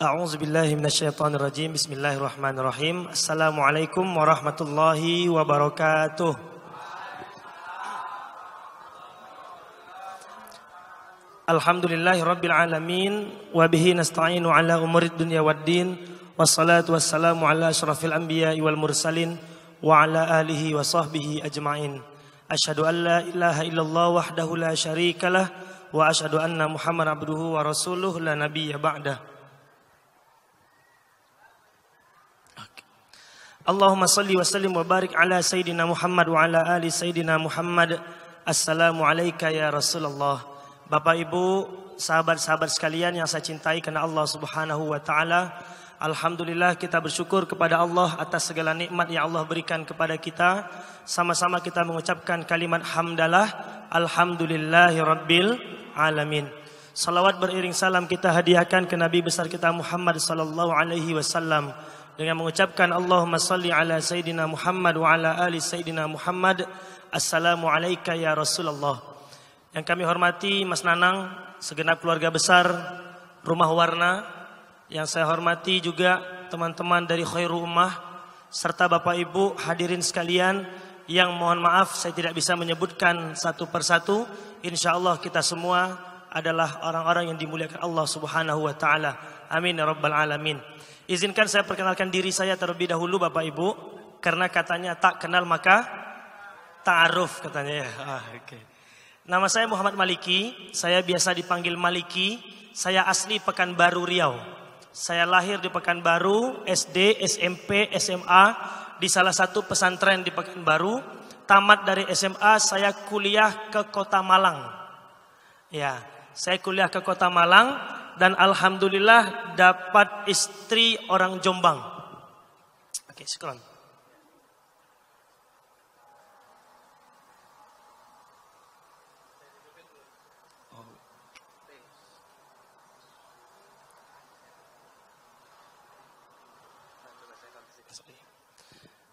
A'udzu billahi minasyaitonir rajim. Assalamualaikum warahmatullahi wabarakatuh. Alhamdulillahi rabbil nasta'inu ala umurid dunya waddin. wassalamu ala asyrafil anbiya wal mursalin wa ala ajma'in. Asyhadu an la illallah wahdahu la syarikalah anna Muhammadar wa rasuluh la nabiyya ba'dah. Allahumma salli wa sallim wa barik ala Sayyidina Muhammad wa ala ali Sayyidina Muhammad. Assalamu alayka ya Rasulullah. Bapak Ibu, sahabat-sahabat sekalian yang saya cintai karena Allah Subhanahu wa taala. Alhamdulillah kita bersyukur kepada Allah atas segala nikmat yang Allah berikan kepada kita. Sama-sama kita mengucapkan kalimat hamdalah. Alhamdulillahirabbil alamin. Salawat beriring salam kita hadiahkan ke Nabi besar kita Muhammad sallallahu alaihi wasallam dengan mengucapkan Allahumma salli ala Sayyidina Muhammad wa ala ali Sayyidina Muhammad Assalamu alaika ya Rasulullah Yang kami hormati Mas Nanang Segenap keluarga besar Rumah Warna Yang saya hormati juga teman-teman dari Khairu Ummah Serta Bapak Ibu hadirin sekalian Yang mohon maaf saya tidak bisa menyebutkan satu persatu Insya Allah kita semua adalah orang-orang yang dimuliakan Allah subhanahu wa ta'ala Amin ya rabbal alamin Izinkan saya perkenalkan diri saya terlebih dahulu Bapak Ibu. Karena katanya tak kenal maka ta'aruf katanya ya. Ah, okay. Nama saya Muhammad Maliki. Saya biasa dipanggil Maliki. Saya asli Pekanbaru Riau. Saya lahir di Pekanbaru, SD, SMP, SMA di salah satu pesantren di Pekanbaru. Tamat dari SMA saya kuliah ke Kota Malang. Ya, saya kuliah ke Kota Malang dan alhamdulillah dapat istri orang Jombang. Oke, okay, scroll.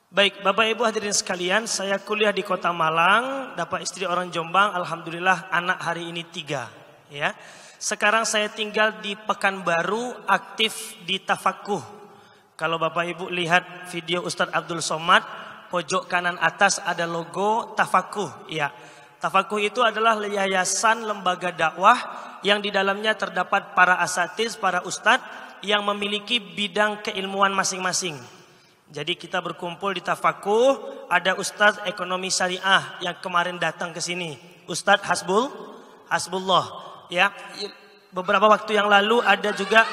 Baik, Bapak Ibu hadirin sekalian, saya kuliah di kota Malang, dapat istri orang Jombang, Alhamdulillah anak hari ini tiga ya. Sekarang saya tinggal di Pekanbaru, aktif di Tafakuh. Kalau Bapak Ibu lihat video Ustadz Abdul Somad, pojok kanan atas ada logo Tafakuh, ya. Tafakuh itu adalah yayasan lembaga dakwah yang di dalamnya terdapat para asatiz, para ustadz yang memiliki bidang keilmuan masing-masing. Jadi kita berkumpul di Tafakuh, ada Ustadz Ekonomi Syariah yang kemarin datang ke sini. Ustadz Hasbul, Hasbullah. Ya, beberapa waktu yang lalu ada juga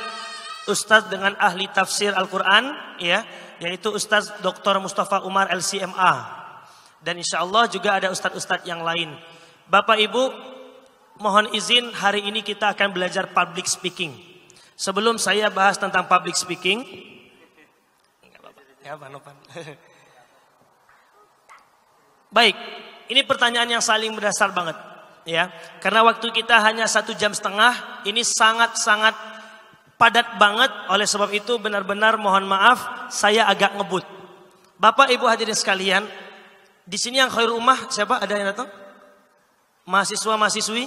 ustadz dengan ahli tafsir Al-Quran, ya, yaitu Ustadz Dr. Mustafa Umar LCMA. Dan insya Allah juga ada ustadz-ustadz yang lain. Bapak Ibu, mohon izin hari ini kita akan belajar public speaking. Sebelum saya bahas tentang public speaking, Baik, ini pertanyaan yang saling berdasar banget ya. Karena waktu kita hanya satu jam setengah, ini sangat-sangat padat banget. Oleh sebab itu benar-benar mohon maaf, saya agak ngebut. Bapak Ibu hadirin sekalian, di sini yang khair rumah siapa ada yang datang? Mahasiswa mahasiswi?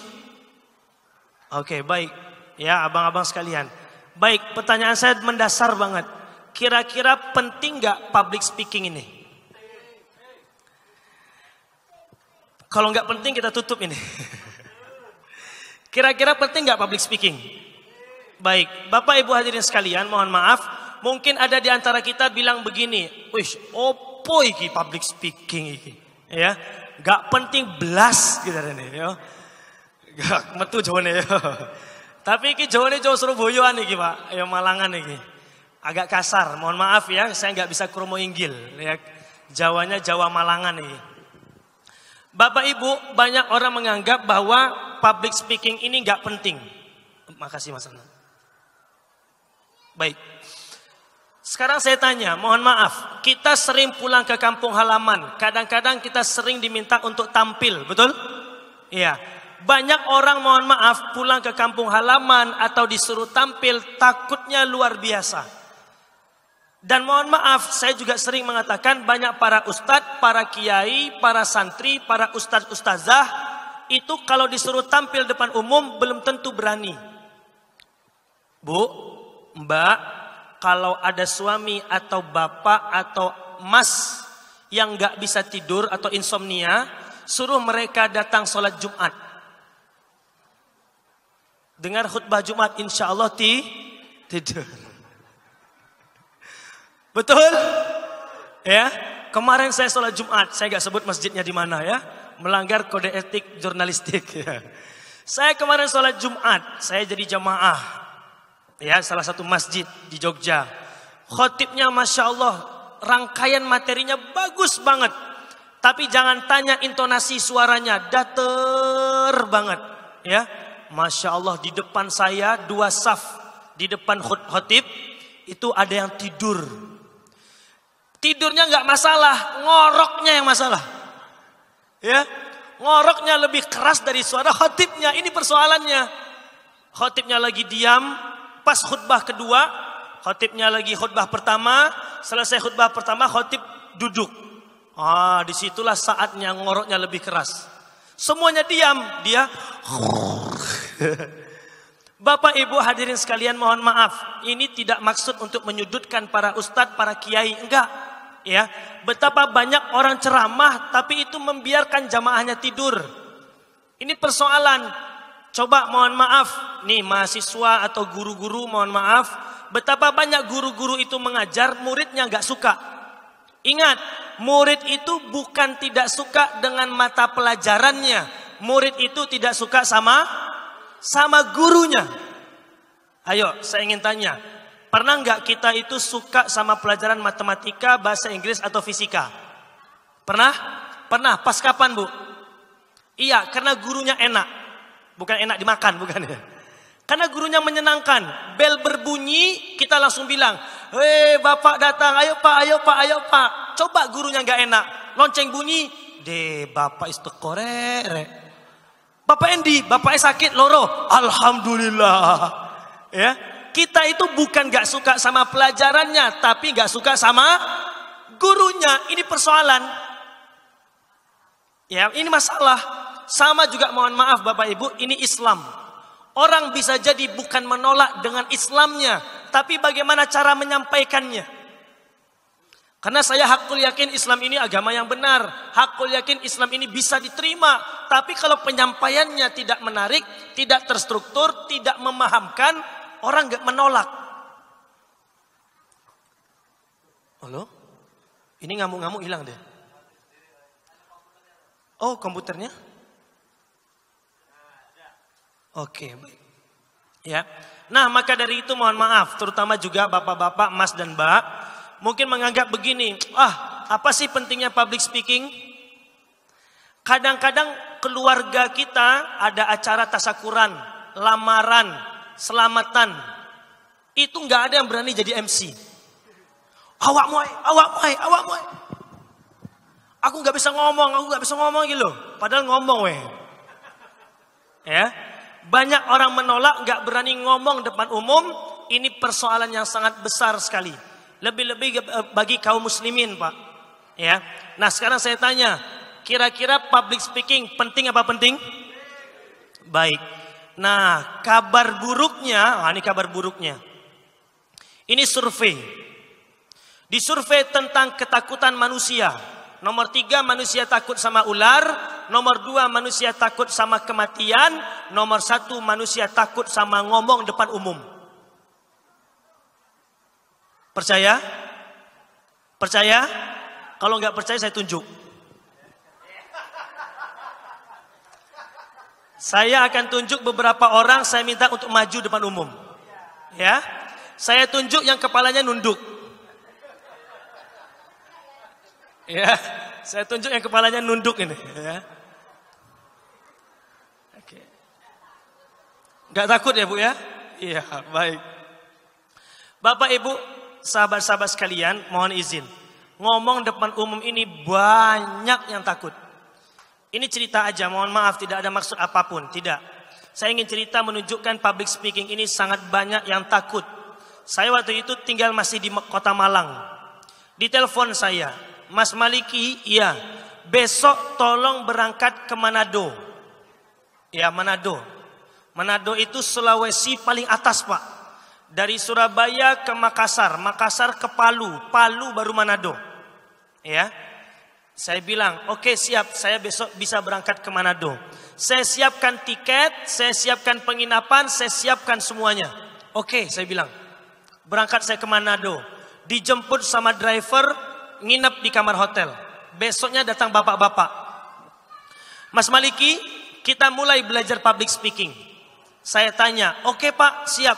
Oke, baik. Ya, abang-abang sekalian. Baik, pertanyaan saya mendasar banget. Kira-kira penting nggak public speaking ini? Kalau nggak penting kita tutup ini. Kira-kira penting nggak public speaking? Baik, Bapak Ibu hadirin sekalian, mohon maaf. Mungkin ada di antara kita bilang begini, wish opo iki public speaking iki, ya, nggak penting belas gitu ini, ya. Gak metu jawane ya. Tapi iki jawane Jawa boyoan iki, Pak, ya Malangan iki. Agak kasar, mohon maaf ya, saya nggak bisa kromo inggil, ya. Jawanya Jawa Malangan iki. Bapak Ibu, banyak orang menganggap bahwa public speaking ini nggak penting. Makasih Mas Anang. Baik. Sekarang saya tanya, mohon maaf, kita sering pulang ke kampung halaman. Kadang-kadang kita sering diminta untuk tampil, betul? Iya. Banyak orang mohon maaf pulang ke kampung halaman atau disuruh tampil takutnya luar biasa. Dan mohon maaf, saya juga sering mengatakan banyak para ustadz, para kiai, para santri, para ustadz ustazah itu kalau disuruh tampil depan umum belum tentu berani. Bu, Mbak, kalau ada suami atau bapak atau mas yang nggak bisa tidur atau insomnia, suruh mereka datang sholat Jumat. Dengar khutbah Jumat, insya Allah ti tidur. Betul? Ya, kemarin saya sholat Jumat, saya nggak sebut masjidnya di mana ya, melanggar kode etik jurnalistik. Ya. Saya kemarin sholat Jumat, saya jadi jamaah, ya salah satu masjid di Jogja. Khotibnya masya Allah, rangkaian materinya bagus banget. Tapi jangan tanya intonasi suaranya, dater banget. Ya, masya Allah di depan saya dua saf di depan khotib itu ada yang tidur Tidurnya nggak masalah, ngoroknya yang masalah. Ya, ngoroknya lebih keras dari suara khotibnya. Ini persoalannya. Khotibnya lagi diam, pas khutbah kedua, khotibnya lagi khutbah pertama, selesai khutbah pertama khotib duduk. Ah, disitulah saatnya ngoroknya lebih keras. Semuanya diam, dia Bapak Ibu hadirin sekalian mohon maaf, ini tidak maksud untuk menyudutkan para ustadz, para kiai, enggak ya. Betapa banyak orang ceramah tapi itu membiarkan jamaahnya tidur. Ini persoalan. Coba mohon maaf, nih mahasiswa atau guru-guru mohon maaf, betapa banyak guru-guru itu mengajar muridnya nggak suka. Ingat, murid itu bukan tidak suka dengan mata pelajarannya. Murid itu tidak suka sama sama gurunya. Ayo, saya ingin tanya, Pernah nggak kita itu suka sama pelajaran matematika, bahasa Inggris atau fisika? Pernah? Pernah. Pas kapan bu? Iya, karena gurunya enak. Bukan enak dimakan, bukan ya. Karena gurunya menyenangkan. Bel berbunyi, kita langsung bilang, Hei bapak datang, ayo pak, ayo pak, ayo pak. Coba gurunya nggak enak. Lonceng bunyi, deh bapak korere. Bapak Endi, bapaknya sakit, loro. Alhamdulillah. Ya, kita itu bukan gak suka sama pelajarannya, tapi gak suka sama gurunya. Ini persoalan. Ya, ini masalah. Sama juga mohon maaf Bapak Ibu, ini Islam. Orang bisa jadi bukan menolak dengan Islamnya, tapi bagaimana cara menyampaikannya. Karena saya hakul yakin Islam ini agama yang benar. Hakul yakin Islam ini bisa diterima. Tapi kalau penyampaiannya tidak menarik, tidak terstruktur, tidak memahamkan, orang nggak menolak. Halo? Ini ngamuk-ngamuk hilang deh. Oh, komputernya? Oke, okay, baik. Ya. Nah, maka dari itu mohon maaf, terutama juga bapak-bapak, mas dan mbak, mungkin menganggap begini, ah, apa sih pentingnya public speaking? Kadang-kadang keluarga kita ada acara tasakuran, lamaran, selamatan. Itu nggak ada yang berani jadi MC. Awak muai, awak muai, awak muai. Aku nggak bisa ngomong, aku nggak bisa ngomong gitu Padahal ngomong weh. Ya, banyak orang menolak nggak berani ngomong depan umum. Ini persoalan yang sangat besar sekali. Lebih-lebih eh, bagi kaum muslimin pak. Ya, nah sekarang saya tanya, kira-kira public speaking penting apa penting? Baik. Nah, kabar buruknya, nah ini kabar buruknya. Ini survei. Di survei tentang ketakutan manusia. Nomor tiga manusia takut sama ular. Nomor dua manusia takut sama kematian. Nomor satu manusia takut sama ngomong depan umum. Percaya? Percaya? Kalau nggak percaya saya tunjuk. Saya akan tunjuk beberapa orang saya minta untuk maju depan umum. Ya. Saya tunjuk yang kepalanya nunduk. Ya. Saya tunjuk yang kepalanya nunduk ini, ya. Oke. Gak takut ya, Bu ya? Iya, baik. Bapak Ibu, sahabat-sahabat sekalian, mohon izin. Ngomong depan umum ini banyak yang takut. Ini cerita aja, mohon maaf tidak ada maksud apapun, tidak. Saya ingin cerita menunjukkan public speaking ini sangat banyak yang takut. Saya waktu itu tinggal masih di kota Malang. Di telepon saya, Mas Maliki, iya, besok tolong berangkat ke Manado. Ya Manado. Manado itu Sulawesi paling atas Pak. Dari Surabaya ke Makassar, Makassar ke Palu, Palu baru Manado. Ya, saya bilang, oke okay, siap, saya besok bisa berangkat ke Manado. Saya siapkan tiket, saya siapkan penginapan, saya siapkan semuanya. Oke, okay, saya bilang, berangkat saya ke Manado. Dijemput sama driver, nginep di kamar hotel. Besoknya datang bapak-bapak. Mas Maliki, kita mulai belajar public speaking. Saya tanya, oke okay, pak, siap.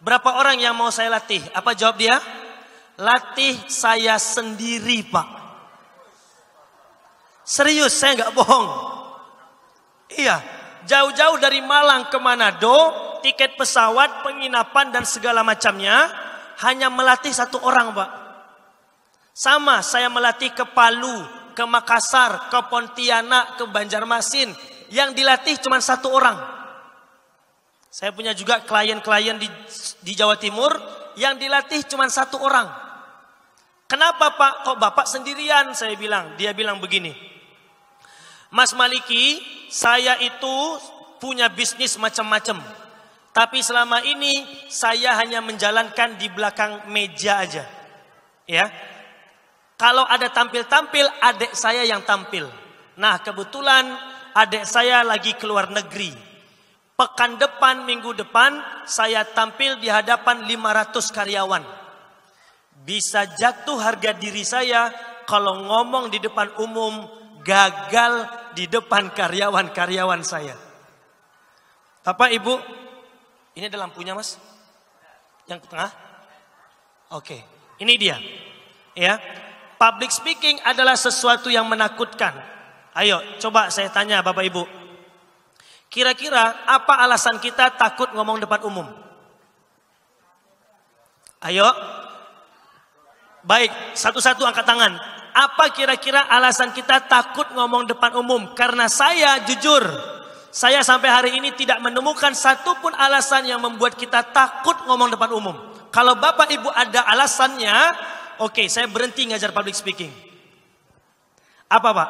Berapa orang yang mau saya latih? Apa jawab dia? Latih saya sendiri pak. Serius, saya nggak bohong. Iya, jauh-jauh dari Malang ke Manado, tiket pesawat, penginapan dan segala macamnya hanya melatih satu orang, Pak. Sama saya melatih ke Palu, ke Makassar, ke Pontianak, ke Banjarmasin. Yang dilatih cuma satu orang. Saya punya juga klien-klien di, di Jawa Timur yang dilatih cuma satu orang. Kenapa Pak? Kok Bapak sendirian? Saya bilang. Dia bilang begini. Mas Maliki, saya itu punya bisnis macam-macam. Tapi selama ini saya hanya menjalankan di belakang meja aja. Ya. Kalau ada tampil-tampil adik saya yang tampil. Nah, kebetulan adik saya lagi keluar negeri. Pekan depan, minggu depan saya tampil di hadapan 500 karyawan. Bisa jatuh harga diri saya kalau ngomong di depan umum gagal di depan karyawan-karyawan saya. bapak ibu? Ini ada lampunya mas? Yang tengah? Oke, ini dia. Ya, public speaking adalah sesuatu yang menakutkan. Ayo, coba saya tanya bapak ibu. Kira-kira apa alasan kita takut ngomong depan umum? Ayo, baik satu-satu angkat tangan apa kira-kira alasan kita takut ngomong depan umum? Karena saya jujur, saya sampai hari ini tidak menemukan satupun alasan yang membuat kita takut ngomong depan umum. Kalau Bapak Ibu ada alasannya, oke okay, saya berhenti ngajar public speaking. Apa Pak?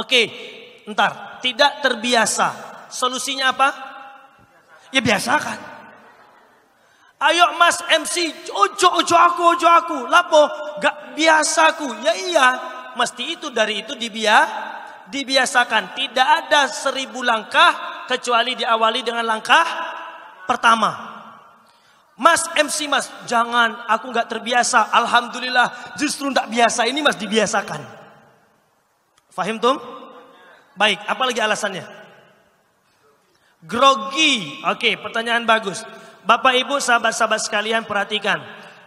Oke, okay, ntar. Tidak terbiasa. Solusinya apa? Ya biasakan. Ayo mas MC, ojo ojo aku, ojo aku. Lapo, gak biasaku. Ya iya, mesti itu dari itu dibia, dibiasakan. Tidak ada seribu langkah kecuali diawali dengan langkah pertama. Mas MC mas, jangan aku gak terbiasa. Alhamdulillah justru gak biasa ini mas dibiasakan. Fahim tuh Baik, apa lagi alasannya? Grogi. Oke, pertanyaan bagus. Bapak Ibu sahabat-sahabat sekalian perhatikan.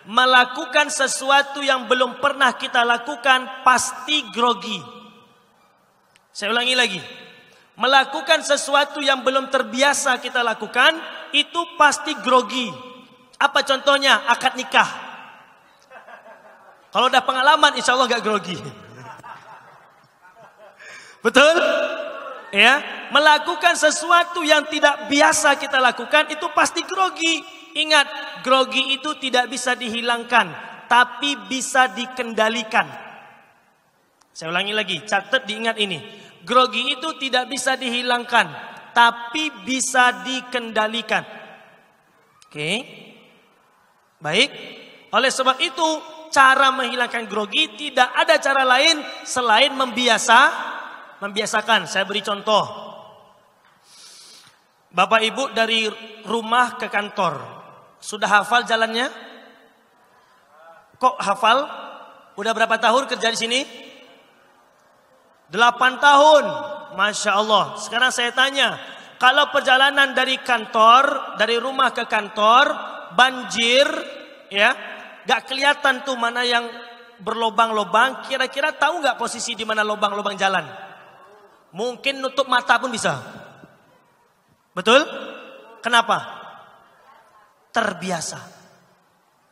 Melakukan sesuatu yang belum pernah kita lakukan pasti grogi. Saya ulangi lagi. Melakukan sesuatu yang belum terbiasa kita lakukan itu pasti grogi. Apa contohnya? Akad nikah. Kalau udah pengalaman insya Allah gak grogi. Betul? ya melakukan sesuatu yang tidak biasa kita lakukan itu pasti grogi. Ingat, grogi itu tidak bisa dihilangkan, tapi bisa dikendalikan. Saya ulangi lagi, catat diingat ini. Grogi itu tidak bisa dihilangkan, tapi bisa dikendalikan. Oke. Baik. Oleh sebab itu, cara menghilangkan grogi tidak ada cara lain selain membiasa membiasakan. Saya beri contoh. Bapak Ibu dari rumah ke kantor. Sudah hafal jalannya? Kok hafal? Udah berapa tahun kerja di sini? Delapan tahun. Masya Allah. Sekarang saya tanya. Kalau perjalanan dari kantor, dari rumah ke kantor, banjir, ya, gak kelihatan tuh mana yang berlobang-lobang, kira-kira tahu nggak posisi di mana lobang-lobang jalan? Mungkin nutup mata pun bisa. Betul? Kenapa? Terbiasa.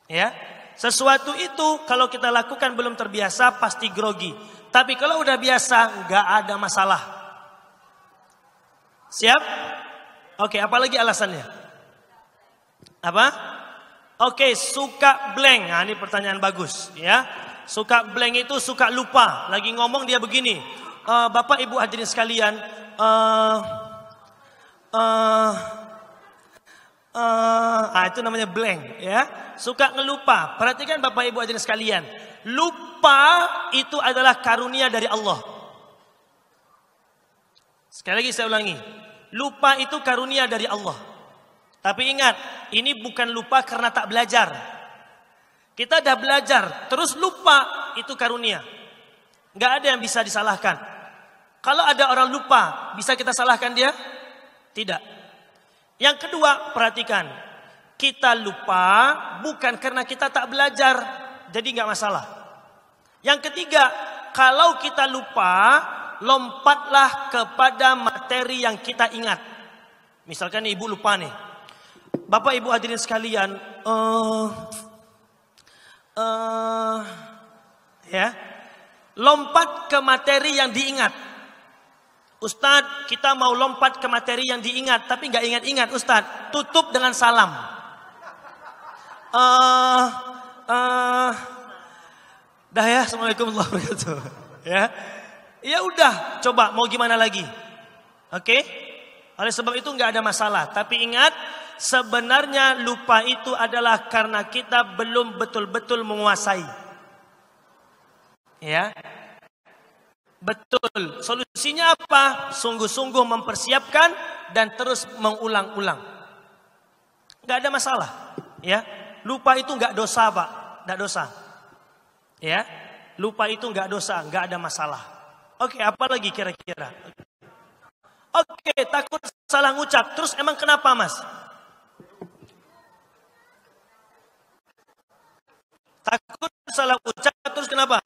Ya. Sesuatu itu kalau kita lakukan belum terbiasa pasti grogi. Tapi kalau udah biasa nggak ada masalah. Siap? Oke, apalagi alasannya? Apa? Oke, suka blank. Nah, ini pertanyaan bagus, ya. Suka blank itu suka lupa. Lagi ngomong dia begini uh, Bapak Ibu hadirin sekalian, uh, uh, uh, ah, itu namanya blank ya. Suka ngelupa. Perhatikan Bapak Ibu hadirin sekalian. Lupa itu adalah karunia dari Allah. Sekali lagi saya ulangi. Lupa itu karunia dari Allah. Tapi ingat, ini bukan lupa karena tak belajar. Kita dah belajar, terus lupa itu karunia. Nggak ada yang bisa disalahkan. Kalau ada orang lupa, bisa kita salahkan dia? Tidak. Yang kedua, perhatikan. Kita lupa bukan karena kita tak belajar. Jadi nggak masalah. Yang ketiga, kalau kita lupa, lompatlah kepada materi yang kita ingat. Misalkan ibu lupa nih. Bapak ibu hadirin sekalian. Uh, uh, ya. Lompat ke materi yang diingat. Ustadz, kita mau lompat ke materi yang diingat, tapi nggak ingat-ingat. Ustadz, tutup dengan salam. Uh, uh, dah ya, assalamualaikum warahmatullahi wabarakatuh. Ya, ya udah, coba mau gimana lagi? Oke. Okay? Oleh sebab itu nggak ada masalah. Tapi ingat, sebenarnya lupa itu adalah karena kita belum betul-betul menguasai. Ya. Betul. Solusinya apa? Sungguh-sungguh mempersiapkan dan terus mengulang-ulang. nggak ada masalah. Ya. Lupa itu nggak dosa pak. nggak dosa. Ya. Lupa itu nggak dosa. nggak ada masalah. Oke apa lagi kira-kira? Oke takut salah ucap Terus emang kenapa mas? Takut salah ucap terus kenapa?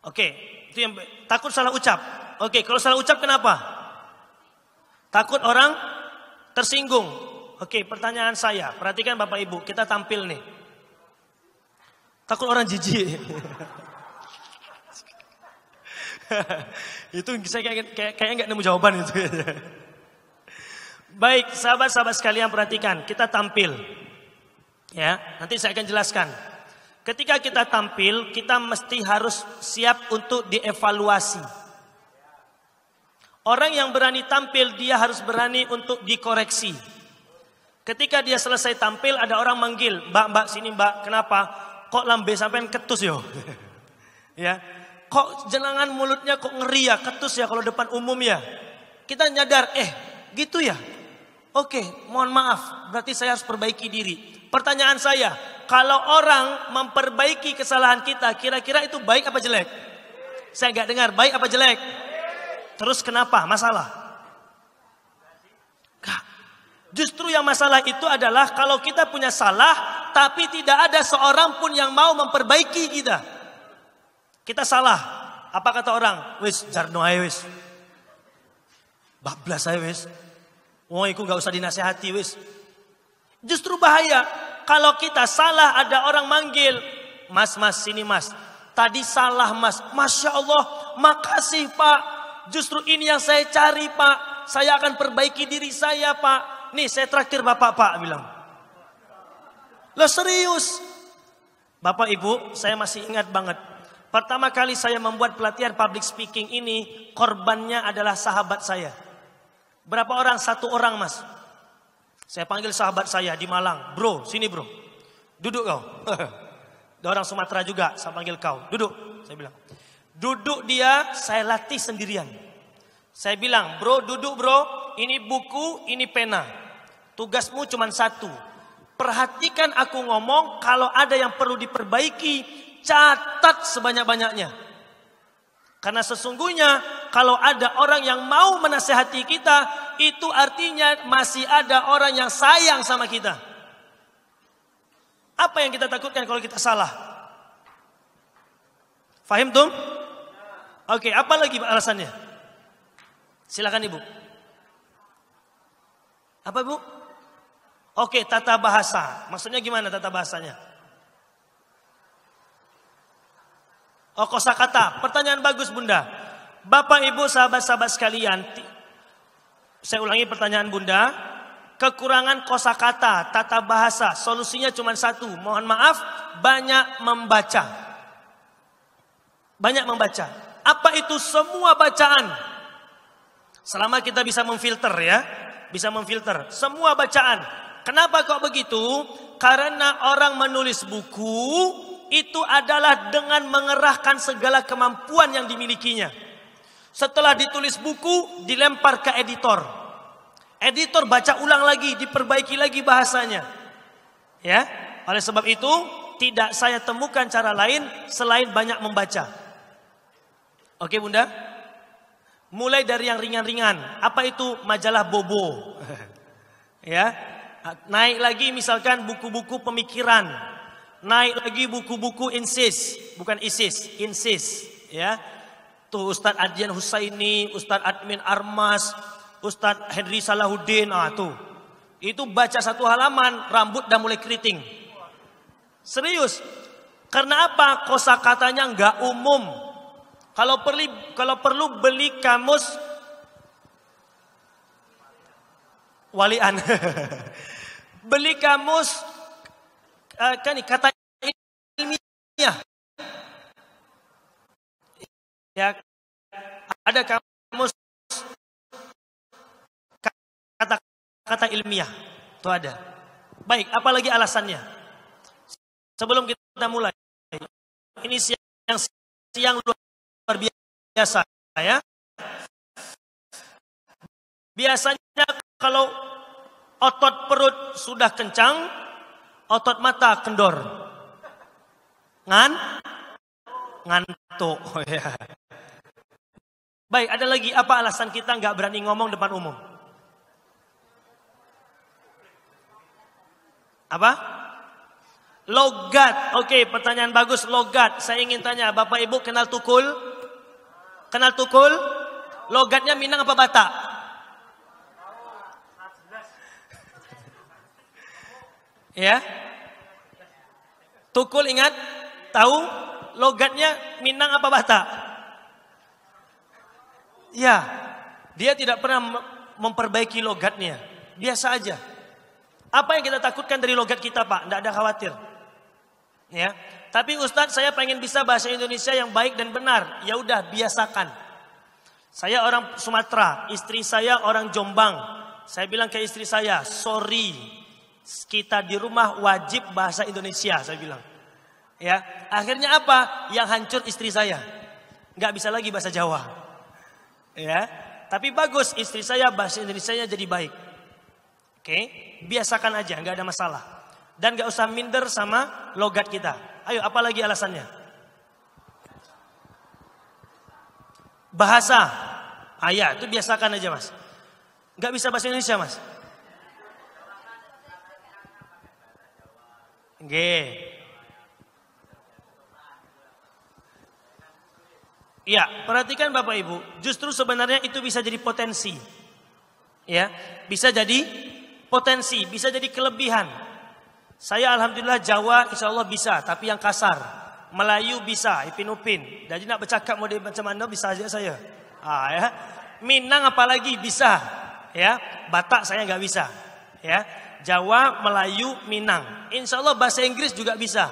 Oke, itu yang takut salah ucap. Oke, kalau salah ucap kenapa? Takut orang tersinggung. Oke, pertanyaan saya, perhatikan Bapak Ibu, kita tampil nih. Takut orang jijik. itu saya kayak kayak kayak nggak nemu jawaban itu. Baik, sahabat-sahabat sekalian perhatikan, kita tampil. Ya, nanti saya akan jelaskan. Ketika kita tampil, kita mesti harus siap untuk dievaluasi. Orang yang berani tampil, dia harus berani untuk dikoreksi. Ketika dia selesai tampil, ada orang manggil, mbak, mbak, sini mbak, kenapa? Kok lambe sampai ketus yo? ya, kok jelangan mulutnya kok ngeri ya, ketus ya kalau depan umum ya. Kita nyadar, eh gitu ya. Oke, mohon maaf, berarti saya harus perbaiki diri. Pertanyaan saya, kalau orang memperbaiki kesalahan kita, kira-kira itu baik apa jelek? Saya nggak dengar, baik apa jelek? Terus kenapa? Masalah. Gak. Justru yang masalah itu adalah kalau kita punya salah, tapi tidak ada seorang pun yang mau memperbaiki kita. Kita salah. Apa kata orang? Wis, jarno ayo wis. Bablas ayo wis. Wong iku gak usah dinasehati wis. Justru bahaya kalau kita salah ada orang manggil, "Mas, Mas, sini Mas." Tadi salah Mas. Masya Allah, makasih Pak. Justru ini yang saya cari Pak. Saya akan perbaiki diri saya Pak. Nih saya traktir Bapak Pak bilang. Lo serius? Bapak Ibu, saya masih ingat banget. Pertama kali saya membuat pelatihan public speaking ini, korbannya adalah sahabat saya. Berapa orang? Satu orang mas. Saya panggil sahabat saya di Malang. Bro, sini bro. Duduk kau. Ada orang Sumatera juga, saya panggil kau. Duduk, saya bilang. Duduk dia, saya latih sendirian. Saya bilang, bro duduk bro. Ini buku, ini pena. Tugasmu cuma satu. Perhatikan aku ngomong, kalau ada yang perlu diperbaiki, catat sebanyak-banyaknya. Karena sesungguhnya kalau ada orang yang mau menasehati kita, itu artinya masih ada orang yang sayang sama kita. Apa yang kita takutkan kalau kita salah? Fahim tum? Oke, apa lagi alasannya? Silakan Ibu. Apa Ibu? Oke, tata bahasa. Maksudnya gimana tata bahasanya? Oh kosakata, pertanyaan bagus bunda. Bapak Ibu sahabat-sahabat sekalian, saya ulangi pertanyaan Bunda, kekurangan kosakata, tata bahasa, solusinya cuma satu. Mohon maaf, banyak membaca. Banyak membaca. Apa itu semua bacaan? Selama kita bisa memfilter ya, bisa memfilter semua bacaan. Kenapa kok begitu? Karena orang menulis buku itu adalah dengan mengerahkan segala kemampuan yang dimilikinya. Setelah ditulis buku, dilempar ke editor. Editor baca ulang lagi, diperbaiki lagi bahasanya. Ya, oleh sebab itu tidak saya temukan cara lain selain banyak membaca. Oke bunda? Mulai dari yang ringan-ringan. Apa itu majalah Bobo? ya, naik lagi misalkan buku-buku pemikiran, naik lagi buku-buku insis, bukan isis, insis, ya Tuh Ustaz Adian Husaini, Ustaz Admin Armas, Ustaz Henry Salahuddin, ah tuh. Itu baca satu halaman, rambut udah mulai keriting. Serius. Karena apa? Kosa katanya nggak umum. Kalau perlu kalau perlu beli kamus walian. beli kamus eh, kan kata ilmiah ya ada kamus kata-kata ilmiah itu ada. Baik, apalagi alasannya? Sebelum kita mulai, ini siang siang luar biasa ya. Biasanya kalau otot perut sudah kencang, otot mata kendor. Ngan ngantuk. Oh, ya. Baik, ada lagi apa alasan kita nggak berani ngomong depan umum? Apa? Logat. Oke, pertanyaan bagus. Logat. Saya ingin tanya, Bapak Ibu kenal tukul? Kenal tukul? Logatnya Minang apa Batak? ya. Tukul ingat? Tahu logatnya Minang apa Batak? Ya, dia tidak pernah memperbaiki logatnya. Biasa aja. Apa yang kita takutkan dari logat kita, Pak? Tidak ada khawatir. Ya. Tapi Ustadz, saya pengen bisa bahasa Indonesia yang baik dan benar. Ya udah, biasakan. Saya orang Sumatera, istri saya orang Jombang. Saya bilang ke istri saya, sorry, kita di rumah wajib bahasa Indonesia. Saya bilang, ya. Akhirnya apa? Yang hancur istri saya, nggak bisa lagi bahasa Jawa. Ya. Tapi bagus istri saya bahasa Indonesia saya jadi baik. Oke, okay? biasakan aja, nggak ada masalah. Dan nggak usah minder sama logat kita. Ayo, apalagi alasannya? Bahasa. Ayah, ya, itu biasakan aja mas. Nggak bisa bahasa Indonesia mas. Oke. Okay. Ya, perhatikan Bapak Ibu, justru sebenarnya itu bisa jadi potensi. Ya, bisa jadi potensi, bisa jadi kelebihan. Saya alhamdulillah Jawa insya Allah bisa, tapi yang kasar. Melayu bisa, Ipin Upin. Jadi nak bercakap mode macam mana bisa aja saya. Ah ya. Minang apalagi bisa. Ya, Batak saya nggak bisa. Ya, Jawa, Melayu, Minang. Insya Allah bahasa Inggris juga bisa.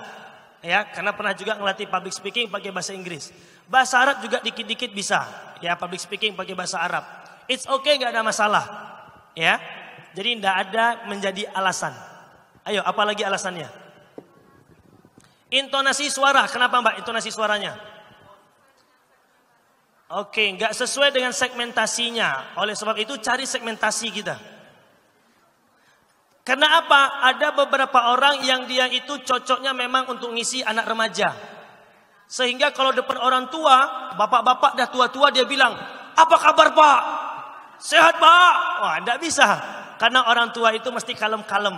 Ya, karena pernah juga ngelatih public speaking pakai bahasa Inggris. Bahasa Arab juga dikit-dikit bisa. Ya public speaking pakai bahasa Arab. It's okay nggak ada masalah. Ya. Jadi tidak ada menjadi alasan. Ayo apalagi alasannya? Intonasi suara. Kenapa Mbak intonasi suaranya? Oke, okay, nggak sesuai dengan segmentasinya. Oleh sebab itu cari segmentasi kita. Karena apa? Ada beberapa orang yang dia itu cocoknya memang untuk ngisi anak remaja. Sehingga kalau depan orang tua, bapak-bapak dah tua-tua dia bilang, apa kabar pak? Sehat pak? Wah, tidak bisa. Karena orang tua itu mesti kalem-kalem.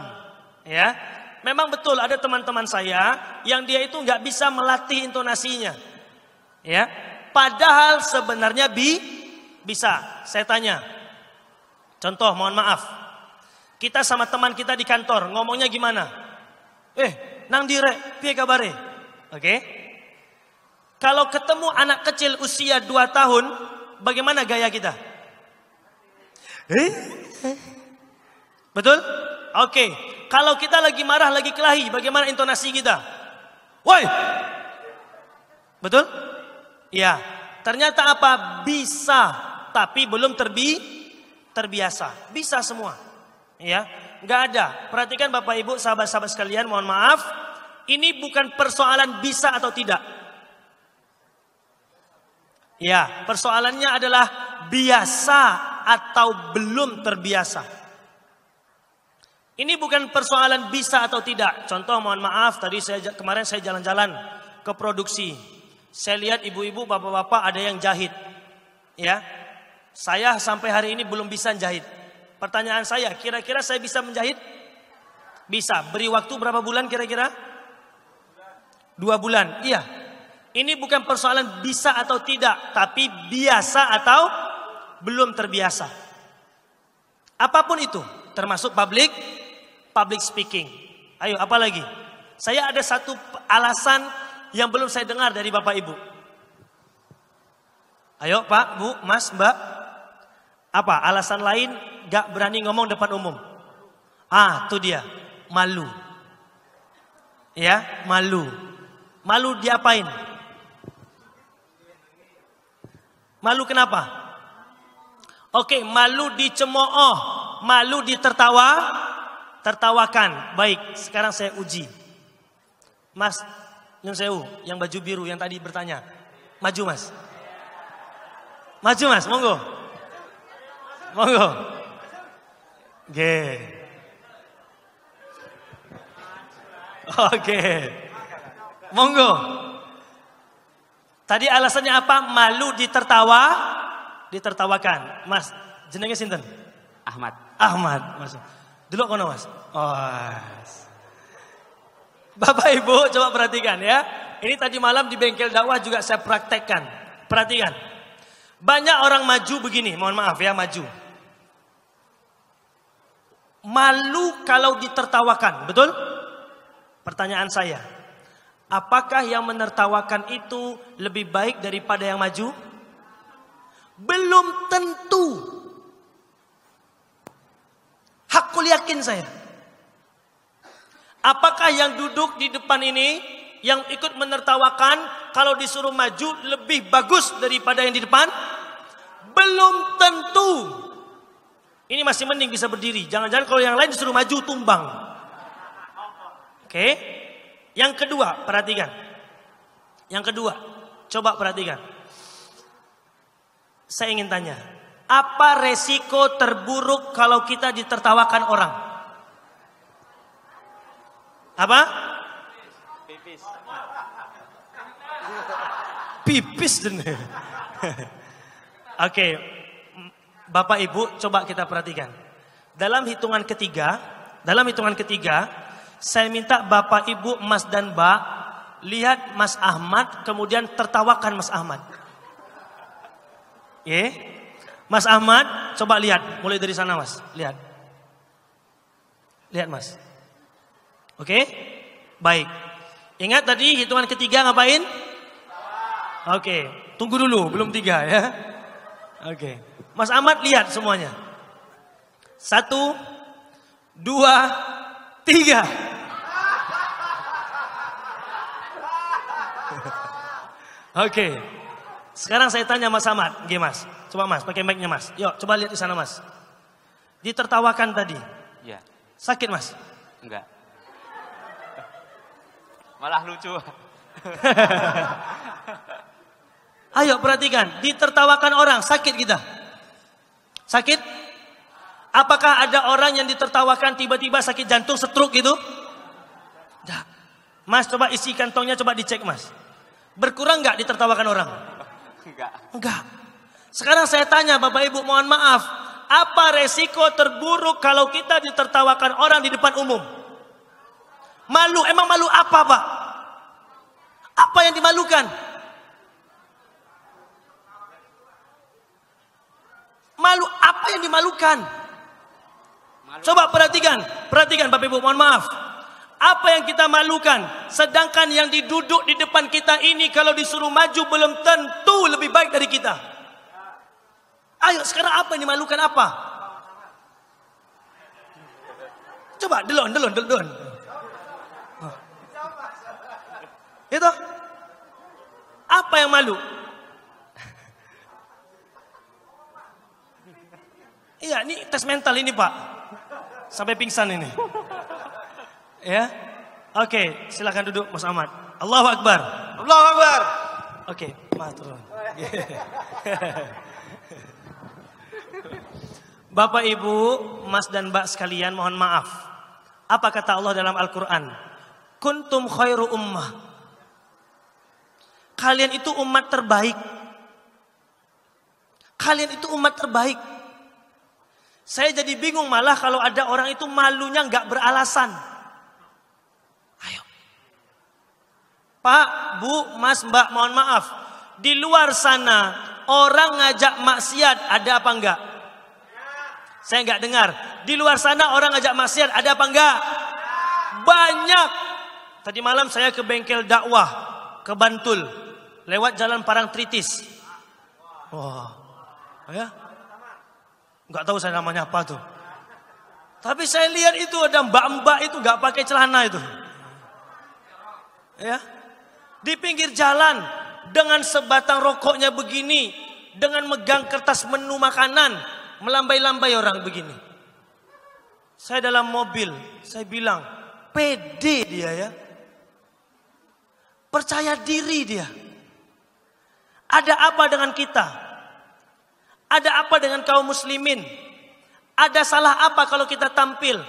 Ya, Memang betul ada teman-teman saya yang dia itu nggak bisa melatih intonasinya. Ya, padahal sebenarnya bi bisa. Saya tanya. Contoh, mohon maaf. Kita sama teman kita di kantor ngomongnya gimana? Eh, nang direk, piye kabare? Oke. Okay? Kalau ketemu anak kecil usia 2 tahun, bagaimana gaya kita? Eh? Betul? Oke. Okay. Kalau kita lagi marah, lagi kelahi, bagaimana intonasi kita? Woi! Betul? Iya. Ternyata apa? Bisa, tapi belum terbi terbiasa. Bisa semua. Ya. Gak ada. Perhatikan Bapak Ibu, sahabat-sahabat sekalian, mohon maaf. Ini bukan persoalan bisa atau tidak. Ya, persoalannya adalah biasa atau belum terbiasa. Ini bukan persoalan bisa atau tidak. Contoh mohon maaf, tadi saya kemarin saya jalan-jalan ke produksi. Saya lihat ibu-ibu, bapak-bapak ada yang jahit. Ya. Saya sampai hari ini belum bisa jahit. Pertanyaan saya, kira-kira saya bisa menjahit? Bisa. Beri waktu berapa bulan kira-kira? Dua bulan. Iya, ini bukan persoalan bisa atau tidak, tapi biasa atau belum terbiasa. Apapun itu, termasuk public public speaking. Ayo, apa lagi? Saya ada satu alasan yang belum saya dengar dari Bapak Ibu. Ayo Pak, Bu, Mas, Mbak. Apa alasan lain gak berani ngomong depan umum? Ah, itu dia. Malu. Ya, malu. Malu diapain? Malu kenapa? Oke, malu dicemooh, malu ditertawa, tertawakan. Baik, sekarang saya uji. Mas Nyun Sewu yang baju biru yang tadi bertanya. Maju, Mas. Maju, Mas, monggo. Monggo. Oke. Oke. Monggo. Tadi alasannya apa? Malu ditertawa, ditertawakan. Mas, jenenge sinten? Ahmad. Ahmad, Mas. Dulu kono, Mas. Oh. Bapak Ibu coba perhatikan ya. Ini tadi malam di bengkel dakwah juga saya praktekkan. Perhatikan. Banyak orang maju begini, mohon maaf ya maju. Malu kalau ditertawakan, betul? Pertanyaan saya, Apakah yang menertawakan itu lebih baik daripada yang maju? Belum tentu. Hakul yakin saya. Apakah yang duduk di depan ini yang ikut menertawakan kalau disuruh maju lebih bagus daripada yang di depan? Belum tentu. Ini masih mending bisa berdiri. Jangan-jangan kalau yang lain disuruh maju tumbang. Oke. Okay? Yang kedua, perhatikan. Yang kedua, coba perhatikan. Saya ingin tanya, apa resiko terburuk kalau kita ditertawakan orang? Apa? Pipis. Pipis Oke, okay. Bapak Ibu, coba kita perhatikan. Dalam hitungan ketiga, dalam hitungan ketiga, saya minta Bapak, Ibu, Mas dan Mbak lihat Mas Ahmad kemudian tertawakan Mas Ahmad. Ya. Mas Ahmad coba lihat mulai dari sana Mas, lihat. Lihat Mas. Oke? Okay? Baik. Ingat tadi hitungan ketiga ngapain? Oke, okay. tunggu dulu, belum tiga ya. Oke. Okay. Mas Ahmad lihat semuanya. Satu, dua, tiga. Oke. Okay. Sekarang saya tanya Mas Ahmad, Gih, Mas. Coba Mas, pakai mic-nya Mas. Yuk, coba lihat di sana Mas. Ditertawakan tadi. Iya. Sakit Mas? Enggak. Malah lucu. Ayo perhatikan, ditertawakan orang sakit kita. Sakit? Apakah ada orang yang ditertawakan tiba-tiba sakit jantung, stroke gitu? Enggak. Mas coba isi kantongnya coba dicek, Mas. Berkurang nggak ditertawakan orang? Enggak. Enggak. Sekarang saya tanya Bapak Ibu mohon maaf. Apa resiko terburuk kalau kita ditertawakan orang di depan umum? Malu, emang malu apa Pak? Apa yang dimalukan? Malu apa yang dimalukan? Malu. Coba perhatikan, perhatikan Bapak Ibu mohon maaf apa yang kita malukan sedangkan yang diduduk di depan kita ini kalau disuruh maju belum tentu lebih baik dari kita ayo sekarang apa yang dimalukan apa coba delon delon delon ya oh. itu apa yang malu Iya, ini tes mental ini pak. Sampai pingsan ini. Ya. Oke, okay, silakan duduk Mas Ahmad. Allahu Akbar. Allahu Akbar. Oke, okay, matur. Bapak Ibu, Mas dan Mbak sekalian mohon maaf. Apa kata Allah dalam Al-Qur'an? Kuntum khairu ummah. Kalian itu umat terbaik. Kalian itu umat terbaik. Saya jadi bingung malah kalau ada orang itu malunya nggak beralasan. Pak, Bu, Mas, Mbak, mohon maaf. Di luar sana orang ngajak maksiat ada apa enggak? Saya enggak dengar. Di luar sana orang ngajak maksiat ada apa enggak? Banyak. Tadi malam saya ke bengkel dakwah ke Bantul lewat jalan Parang Tritis. Wah. Oh, ya? Enggak tahu saya namanya apa tuh. Tapi saya lihat itu ada mbak-mbak itu enggak pakai celana itu. Ya? Di pinggir jalan dengan sebatang rokoknya begini, dengan megang kertas menu makanan, melambai-lambai orang begini. Saya dalam mobil, saya bilang, PD dia ya. Percaya diri dia. Ada apa dengan kita? Ada apa dengan kaum muslimin? Ada salah apa kalau kita tampil?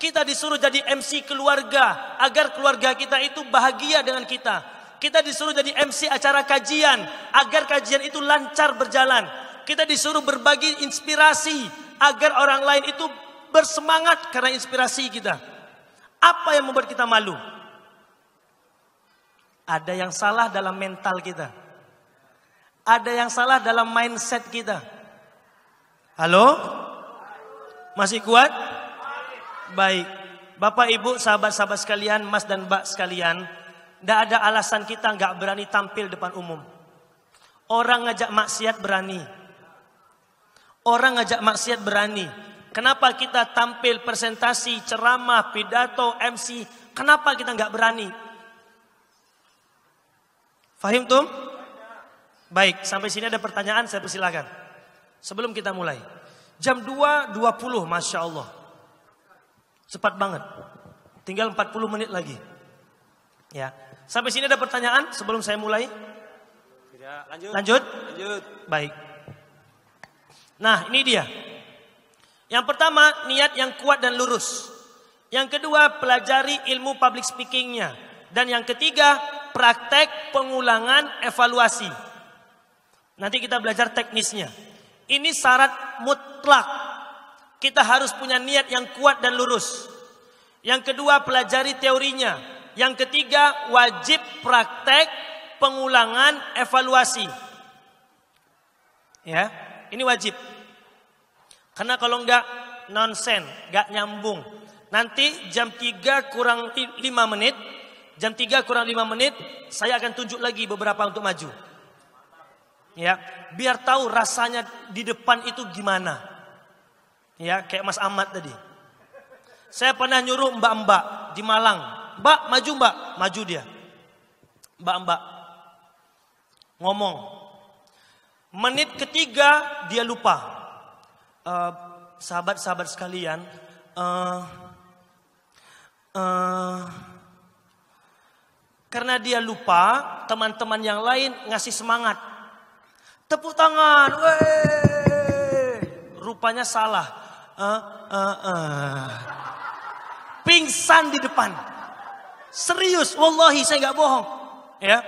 Kita disuruh jadi MC keluarga agar keluarga kita itu bahagia dengan kita. Kita disuruh jadi MC acara kajian agar kajian itu lancar berjalan. Kita disuruh berbagi inspirasi agar orang lain itu bersemangat karena inspirasi kita. Apa yang membuat kita malu? Ada yang salah dalam mental kita. Ada yang salah dalam mindset kita. Halo? Masih kuat? Baik. Bapak Ibu, sahabat-sahabat sekalian, Mas dan Mbak sekalian, tidak ada alasan kita nggak berani tampil depan umum. Orang ngajak maksiat berani. Orang ngajak maksiat berani. Kenapa kita tampil presentasi, ceramah, pidato, MC? Kenapa kita nggak berani? Fahim tuh? Baik, sampai sini ada pertanyaan, saya persilakan. Sebelum kita mulai. Jam 2.20, Masya Allah. Cepat banget. Tinggal 40 menit lagi. Ya. Sampai sini ada pertanyaan sebelum saya mulai? Tidak, lanjut. Lanjut? Lanjut. Baik. Nah, ini dia. Yang pertama, niat yang kuat dan lurus. Yang kedua, pelajari ilmu public speakingnya. Dan yang ketiga, praktek pengulangan evaluasi. Nanti kita belajar teknisnya. Ini syarat mutlak kita harus punya niat yang kuat dan lurus. Yang kedua, pelajari teorinya. Yang ketiga, wajib praktek pengulangan evaluasi. Ya, ini wajib. Karena kalau enggak nonsen, enggak nyambung. Nanti jam 3 kurang 5 menit, jam 3 kurang 5 menit, saya akan tunjuk lagi beberapa untuk maju. Ya, biar tahu rasanya di depan itu gimana. Ya, kayak Mas Ahmad tadi. Saya pernah nyuruh mbak-mbak di Malang. Mbak, maju mbak. Maju dia. Mbak-mbak. Ngomong. Menit ketiga dia lupa. Eh, sahabat-sahabat uh, sekalian. Uh, uh, karena dia lupa, teman-teman yang lain ngasih semangat. Tepuk tangan, Wey! Rupanya salah uh, uh, uh. Pingsan di depan. Serius, wallahi saya nggak bohong. Ya,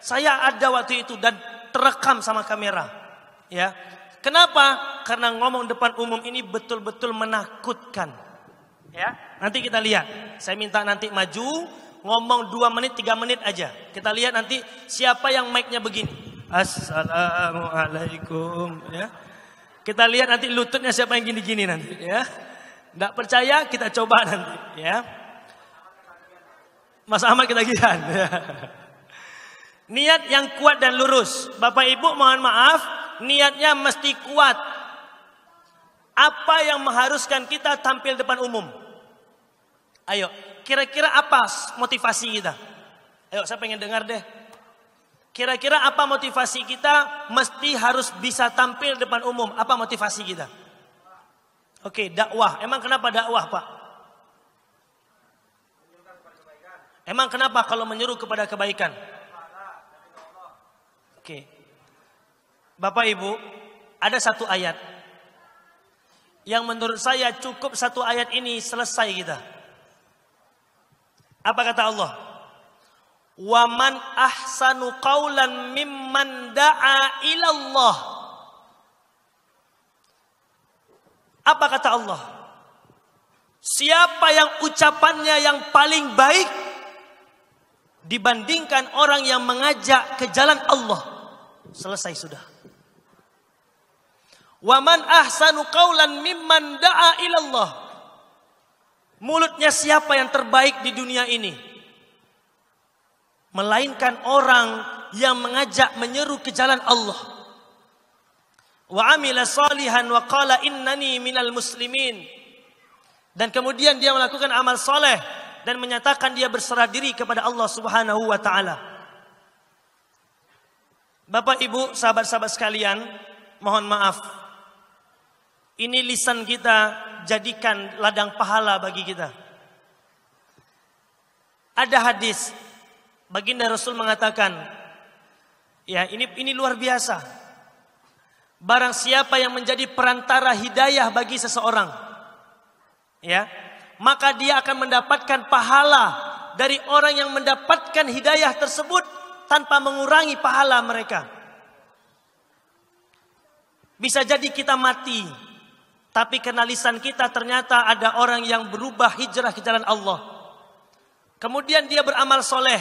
saya ada waktu itu dan terekam sama kamera. Ya, kenapa? Karena ngomong depan umum ini betul-betul menakutkan. Ya, nanti kita lihat. Saya minta nanti maju, ngomong dua menit tiga menit aja. Kita lihat nanti siapa yang mic-nya begini. Assalamualaikum ya. Kita lihat nanti lututnya siapa yang gini-gini nanti ya. Tidak percaya kita coba nanti ya. Mas Ahmad ketagihan. Ya. Niat yang kuat dan lurus. Bapak Ibu mohon maaf, niatnya mesti kuat. Apa yang mengharuskan kita tampil depan umum? Ayo, kira-kira apa motivasi kita? Ayo, saya pengen dengar deh. Kira-kira apa motivasi kita? Mesti harus bisa tampil depan umum. Apa motivasi kita? Oke, okay, dakwah. Emang kenapa dakwah, Pak? Emang kenapa kalau menyeru kepada kebaikan? Oke. Okay. Bapak Ibu, ada satu ayat yang menurut saya cukup satu ayat ini selesai kita. Apa kata Allah? Waman ahsanu qawlan mimman da'a ilallah. Apa kata Allah? Siapa yang ucapannya yang paling baik dibandingkan orang yang mengajak ke jalan Allah? Selesai sudah. Waman ahsanu qawlan mimman da'a ilallah. Mulutnya siapa yang terbaik di dunia ini? melainkan orang yang mengajak menyeru ke jalan Allah. Wa amila salihan wa qala innani minal muslimin. Dan kemudian dia melakukan amal soleh dan menyatakan dia berserah diri kepada Allah Subhanahu wa taala. Bapak Ibu, sahabat-sahabat sekalian, mohon maaf. Ini lisan kita jadikan ladang pahala bagi kita. Ada hadis Baginda Rasul mengatakan, ya ini ini luar biasa. Barang siapa yang menjadi perantara hidayah bagi seseorang, ya, maka dia akan mendapatkan pahala dari orang yang mendapatkan hidayah tersebut tanpa mengurangi pahala mereka. Bisa jadi kita mati, tapi kenalisan kita ternyata ada orang yang berubah hijrah ke jalan Allah. Kemudian dia beramal soleh,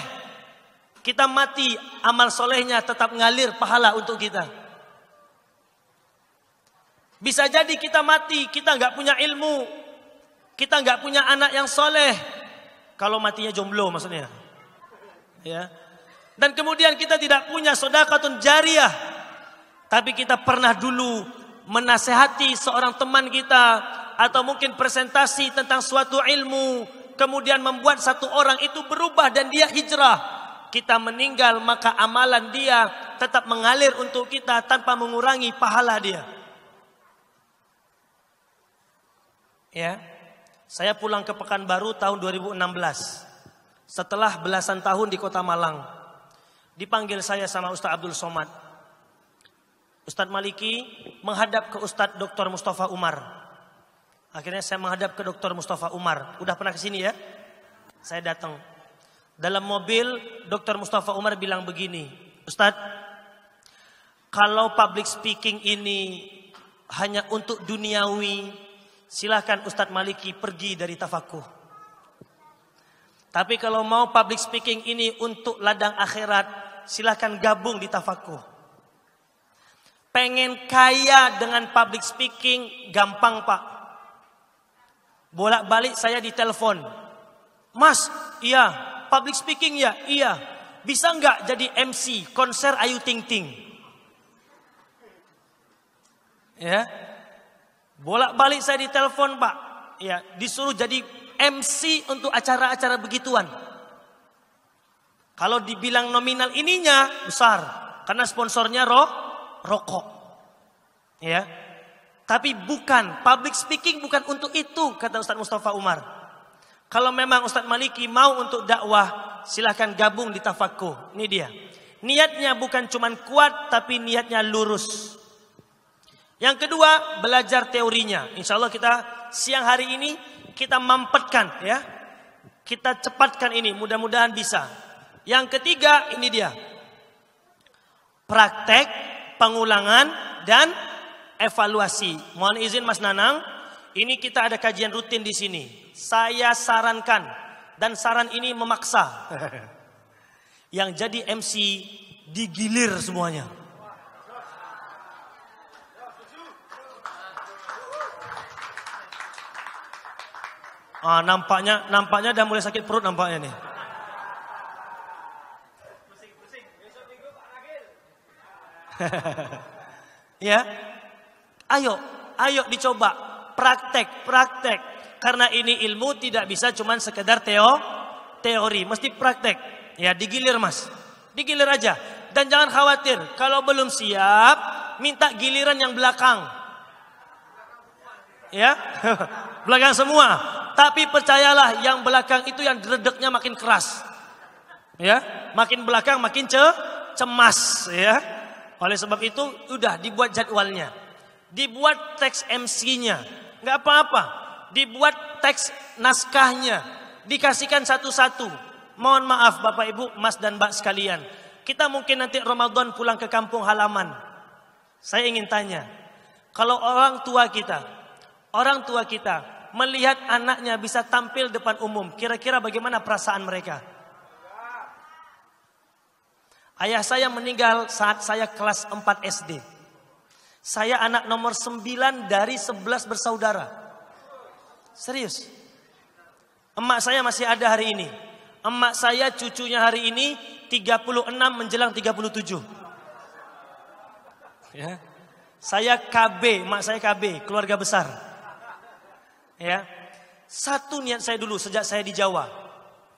kita mati, amal solehnya tetap ngalir pahala untuk kita. Bisa jadi kita mati, kita nggak punya ilmu, kita nggak punya anak yang soleh. Kalau matinya jomblo maksudnya, ya. Dan kemudian kita tidak punya sodakatun jariah, tapi kita pernah dulu menasehati seorang teman kita atau mungkin presentasi tentang suatu ilmu, kemudian membuat satu orang itu berubah dan dia hijrah kita meninggal maka amalan dia tetap mengalir untuk kita tanpa mengurangi pahala dia. Ya. Saya pulang ke Pekanbaru tahun 2016. Setelah belasan tahun di Kota Malang. Dipanggil saya sama Ustaz Abdul Somad. Ustaz Maliki menghadap ke Ustaz Dr. Mustafa Umar. Akhirnya saya menghadap ke Dr. Mustafa Umar. Udah pernah ke sini ya? Saya datang. Dalam mobil, Dr. Mustafa Umar bilang begini, Ustadz, kalau public speaking ini hanya untuk duniawi, silahkan Ustadz Maliki pergi dari tafakuh. Tapi kalau mau public speaking ini untuk ladang akhirat, silahkan gabung di tafakuh. Pengen kaya dengan public speaking, gampang pak. Bolak-balik saya ditelepon. Mas, iya, Public speaking ya? Iya. Bisa nggak jadi MC konser Ayu Ting Ting? Ya. Bolak-balik saya ditelepon, Pak. Ya, disuruh jadi MC untuk acara-acara begituan. Kalau dibilang nominal ininya besar karena sponsornya roh rokok. Ya. Tapi bukan public speaking bukan untuk itu kata Ustaz Mustafa Umar. Kalau memang Ustaz Maliki mau untuk dakwah, silahkan gabung di Tafakku. Ini dia. Niatnya bukan cuma kuat, tapi niatnya lurus. Yang kedua, belajar teorinya. Insya Allah kita siang hari ini kita mampetkan ya. Kita cepatkan ini, mudah-mudahan bisa. Yang ketiga, ini dia. Praktek, pengulangan, dan evaluasi. Mohon izin Mas Nanang, ini kita ada kajian rutin di sini saya sarankan dan saran ini memaksa. Yang jadi MC digilir semuanya. Ah, nampaknya nampaknya udah mulai sakit perut nampaknya nih. ya. Ayo, ayo dicoba praktek, praktek. Karena ini ilmu tidak bisa cuman sekedar teo, teori, mesti praktek. Ya, digilir Mas. Digilir aja. Dan jangan khawatir, kalau belum siap, minta giliran yang belakang. Ya, belakang semua. Tapi percayalah, yang belakang itu yang dredeknya makin keras. Ya, makin belakang makin ce cemas, ya. Oleh sebab itu, udah dibuat jadwalnya. Dibuat teks MC-nya. Nggak apa-apa dibuat teks naskahnya, dikasihkan satu-satu. Mohon maaf Bapak Ibu, Mas dan Mbak sekalian. Kita mungkin nanti Ramadan pulang ke kampung halaman. Saya ingin tanya, kalau orang tua kita, orang tua kita melihat anaknya bisa tampil depan umum, kira-kira bagaimana perasaan mereka? Ayah saya meninggal saat saya kelas 4 SD. Saya anak nomor 9 dari 11 bersaudara. Serius. Emak saya masih ada hari ini. Emak saya cucunya hari ini 36 menjelang 37. Ya. Saya KB, emak saya KB, keluarga besar. Ya. Satu niat saya dulu sejak saya di Jawa.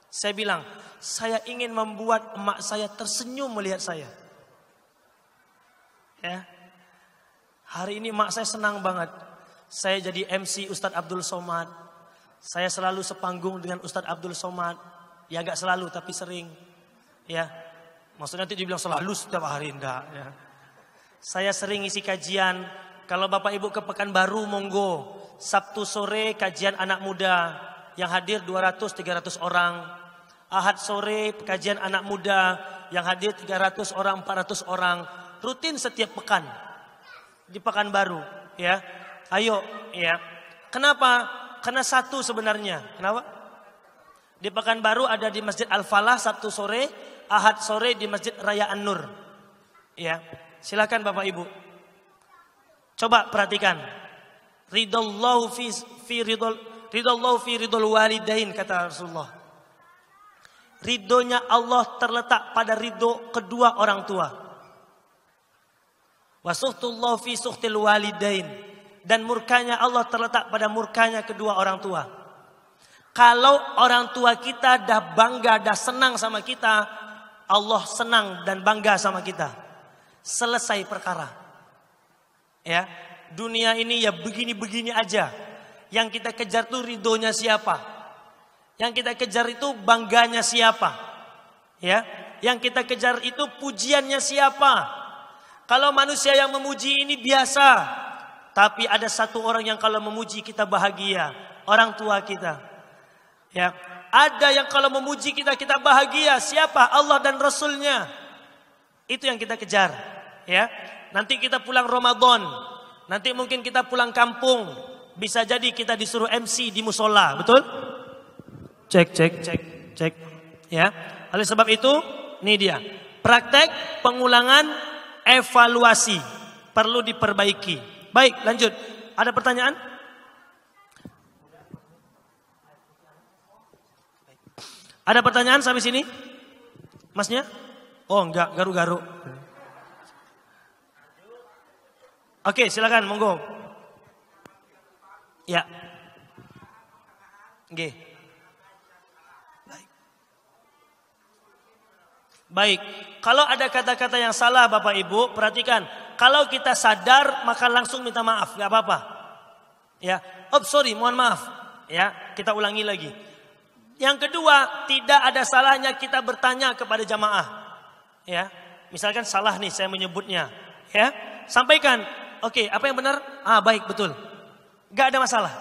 Saya bilang, saya ingin membuat emak saya tersenyum melihat saya. Ya. Hari ini emak saya senang banget saya jadi MC Ustadz Abdul Somad. Saya selalu sepanggung dengan Ustadz Abdul Somad. Ya nggak selalu tapi sering. Ya. Maksudnya nanti dibilang selalu setiap hari enggak ya. Saya sering isi kajian. Kalau Bapak Ibu ke Pekanbaru monggo. Sabtu sore kajian anak muda yang hadir 200 300 orang. Ahad sore kajian anak muda yang hadir 300 orang 400 orang rutin setiap pekan di Pekanbaru ya. Ayo, ya. Kenapa? Karena satu sebenarnya. Kenapa? Di Pekanbaru ada di Masjid Al-Falah Sabtu sore, Ahad sore di Masjid Raya An-Nur. Ya. Silakan Bapak Ibu. Coba perhatikan. Ridallahu fi fi ridol ridallahu fi ridol walidain kata Rasulullah. Ridonya Allah terletak pada ridho kedua orang tua. Wasuhtullahu fi suhtil walidain dan murkanya Allah terletak pada murkanya kedua orang tua. Kalau orang tua kita dah bangga, dah senang sama kita, Allah senang dan bangga sama kita. Selesai perkara. Ya, dunia ini ya begini-begini aja. Yang kita kejar itu ridhonya siapa? Yang kita kejar itu bangganya siapa? Ya, yang kita kejar itu pujiannya siapa? Kalau manusia yang memuji ini biasa, tapi ada satu orang yang kalau memuji kita bahagia, orang tua kita. Ya, ada yang kalau memuji kita kita bahagia. Siapa? Allah dan Rasulnya. Itu yang kita kejar. Ya, nanti kita pulang Ramadan, nanti mungkin kita pulang kampung, bisa jadi kita disuruh MC di musola, betul? Cek, cek, cek, cek. Ya, oleh sebab itu, ini dia praktek pengulangan evaluasi perlu diperbaiki. Baik, lanjut. Ada pertanyaan? Ada pertanyaan sampai sini? Masnya? Oh enggak, garu-garu. Oke, silakan monggo. Ya. Oke. Baik. Baik. Kalau ada kata-kata yang salah Bapak Ibu, perhatikan kalau kita sadar maka langsung minta maaf, nggak apa-apa. Ya, oh sorry, mohon maaf. Ya, kita ulangi lagi. Yang kedua, tidak ada salahnya kita bertanya kepada jamaah. Ya, misalkan salah nih saya menyebutnya. Ya, sampaikan. Oke, okay, apa yang benar? Ah, baik, betul. Nggak ada masalah.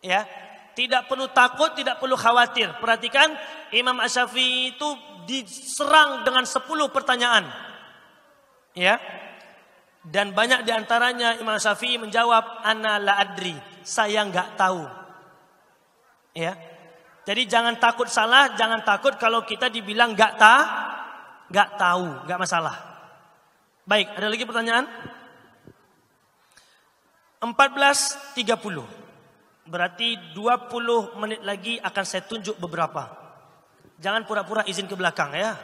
Ya, tidak perlu takut, tidak perlu khawatir. Perhatikan, Imam Asyafi itu diserang dengan 10 pertanyaan. Ya, dan banyak diantaranya Imam Syafi'i menjawab ana la adri, saya nggak tahu. Ya. Jadi jangan takut salah, jangan takut kalau kita dibilang nggak ta, nggak tahu, nggak masalah. Baik, ada lagi pertanyaan? 14.30. Berarti 20 menit lagi akan saya tunjuk beberapa. Jangan pura-pura izin ke belakang ya.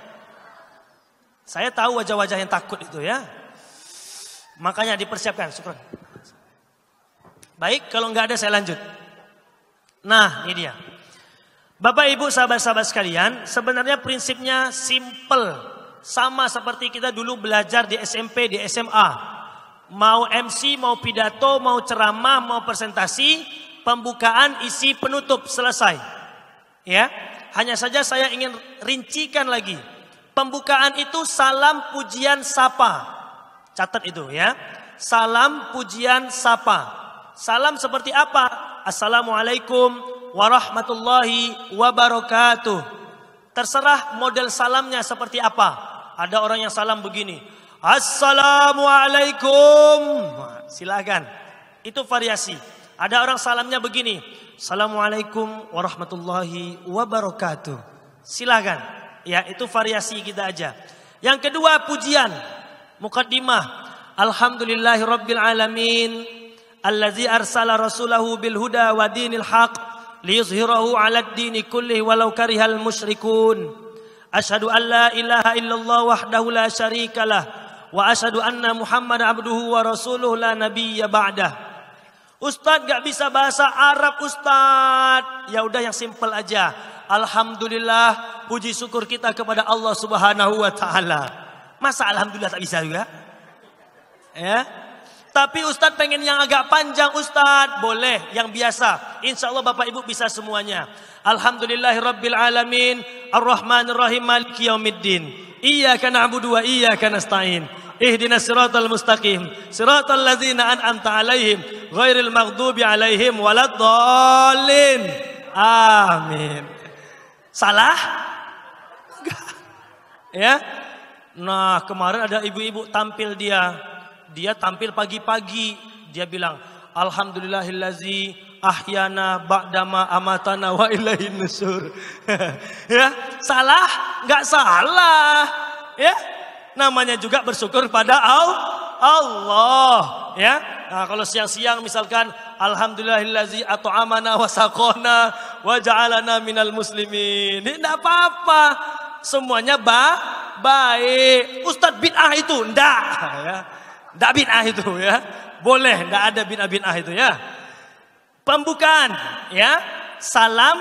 Saya tahu wajah-wajah yang takut itu ya. Makanya dipersiapkan, syukur. Baik, kalau nggak ada saya lanjut. Nah, ini dia. Bapak Ibu sahabat-sahabat sekalian, sebenarnya prinsipnya simple. Sama seperti kita dulu belajar di SMP, di SMA. Mau MC, mau pidato, mau ceramah, mau presentasi, pembukaan, isi, penutup, selesai. Ya, hanya saja saya ingin rincikan lagi. Pembukaan itu salam pujian sapa. Catat itu ya. Salam pujian sapa. Salam seperti apa? Assalamualaikum warahmatullahi wabarakatuh. Terserah model salamnya seperti apa. Ada orang yang salam begini. Assalamualaikum. Silakan. Itu variasi. Ada orang salamnya begini. Assalamualaikum warahmatullahi wabarakatuh. Silakan. Ya, itu variasi kita aja. Yang kedua pujian. Mukaddimah. Alhamdulillahi rabbil alamin allazi arsala rasulahu bil huda wa dinil haq liyuzhirahu 'ala dini kullihi walau karihal musyrikun. Asyhadu an la ilaha illallah wahdahu la syarikalah wa asyhadu anna Muhammad abduhu wa rasuluh la nabiyya ba'dah. Ustaz gak bisa bahasa Arab Ustaz. Ya udah yang simple aja. Alhamdulillah puji syukur kita kepada Allah Subhanahu wa taala. Masa alhamdulillah tak bisa juga? Ya. Tapi Ustaz pengen yang agak panjang Ustaz. Boleh yang biasa. Insya Allah Bapak Ibu bisa semuanya. Alhamdulillahirrabbilalamin. Ar-Rahmanirrahim maliki yaumiddin. Iyaka na'budu wa iyaka nasta'in. Ihdinas siratal mustaqim Siratal ladzina an'amta alaihim Ghairil maghdubi alaihim Waladhalin Amin Salah? Enggak Ya Nah kemarin ada ibu-ibu tampil dia. Dia tampil pagi-pagi. Dia bilang, Alhamdulillahillazi ahyana ba'dama amatana wa ilaihi nusur. ya, salah? Nggak salah. Ya, namanya juga bersyukur pada Allah. Ya, nah, kalau siang-siang misalkan Alhamdulillahillazi atau amana wasakona sakona minal muslimin. Ini tidak apa-apa semuanya ba baik. Ustadz bid'ah itu ndak ya. Ndak bid'ah itu ya. Boleh ndak ada bid'ah bid'ah itu ya. Pembukaan ya. Salam,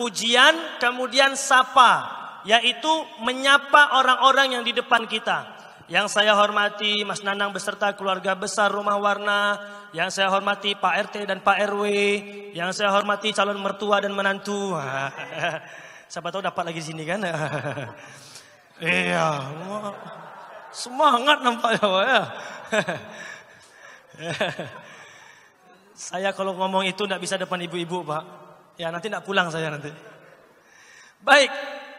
pujian, kemudian sapa yaitu menyapa orang-orang yang di depan kita. Yang saya hormati Mas Nanang beserta keluarga besar Rumah Warna, yang saya hormati Pak RT dan Pak RW, yang saya hormati calon mertua dan menantu. Siapa tahu dapat lagi di sini kan? iya. Semangat nampaknya Pak ya. saya kalau ngomong itu tidak bisa depan ibu-ibu Pak. Ya nanti tidak pulang saya nanti. Baik.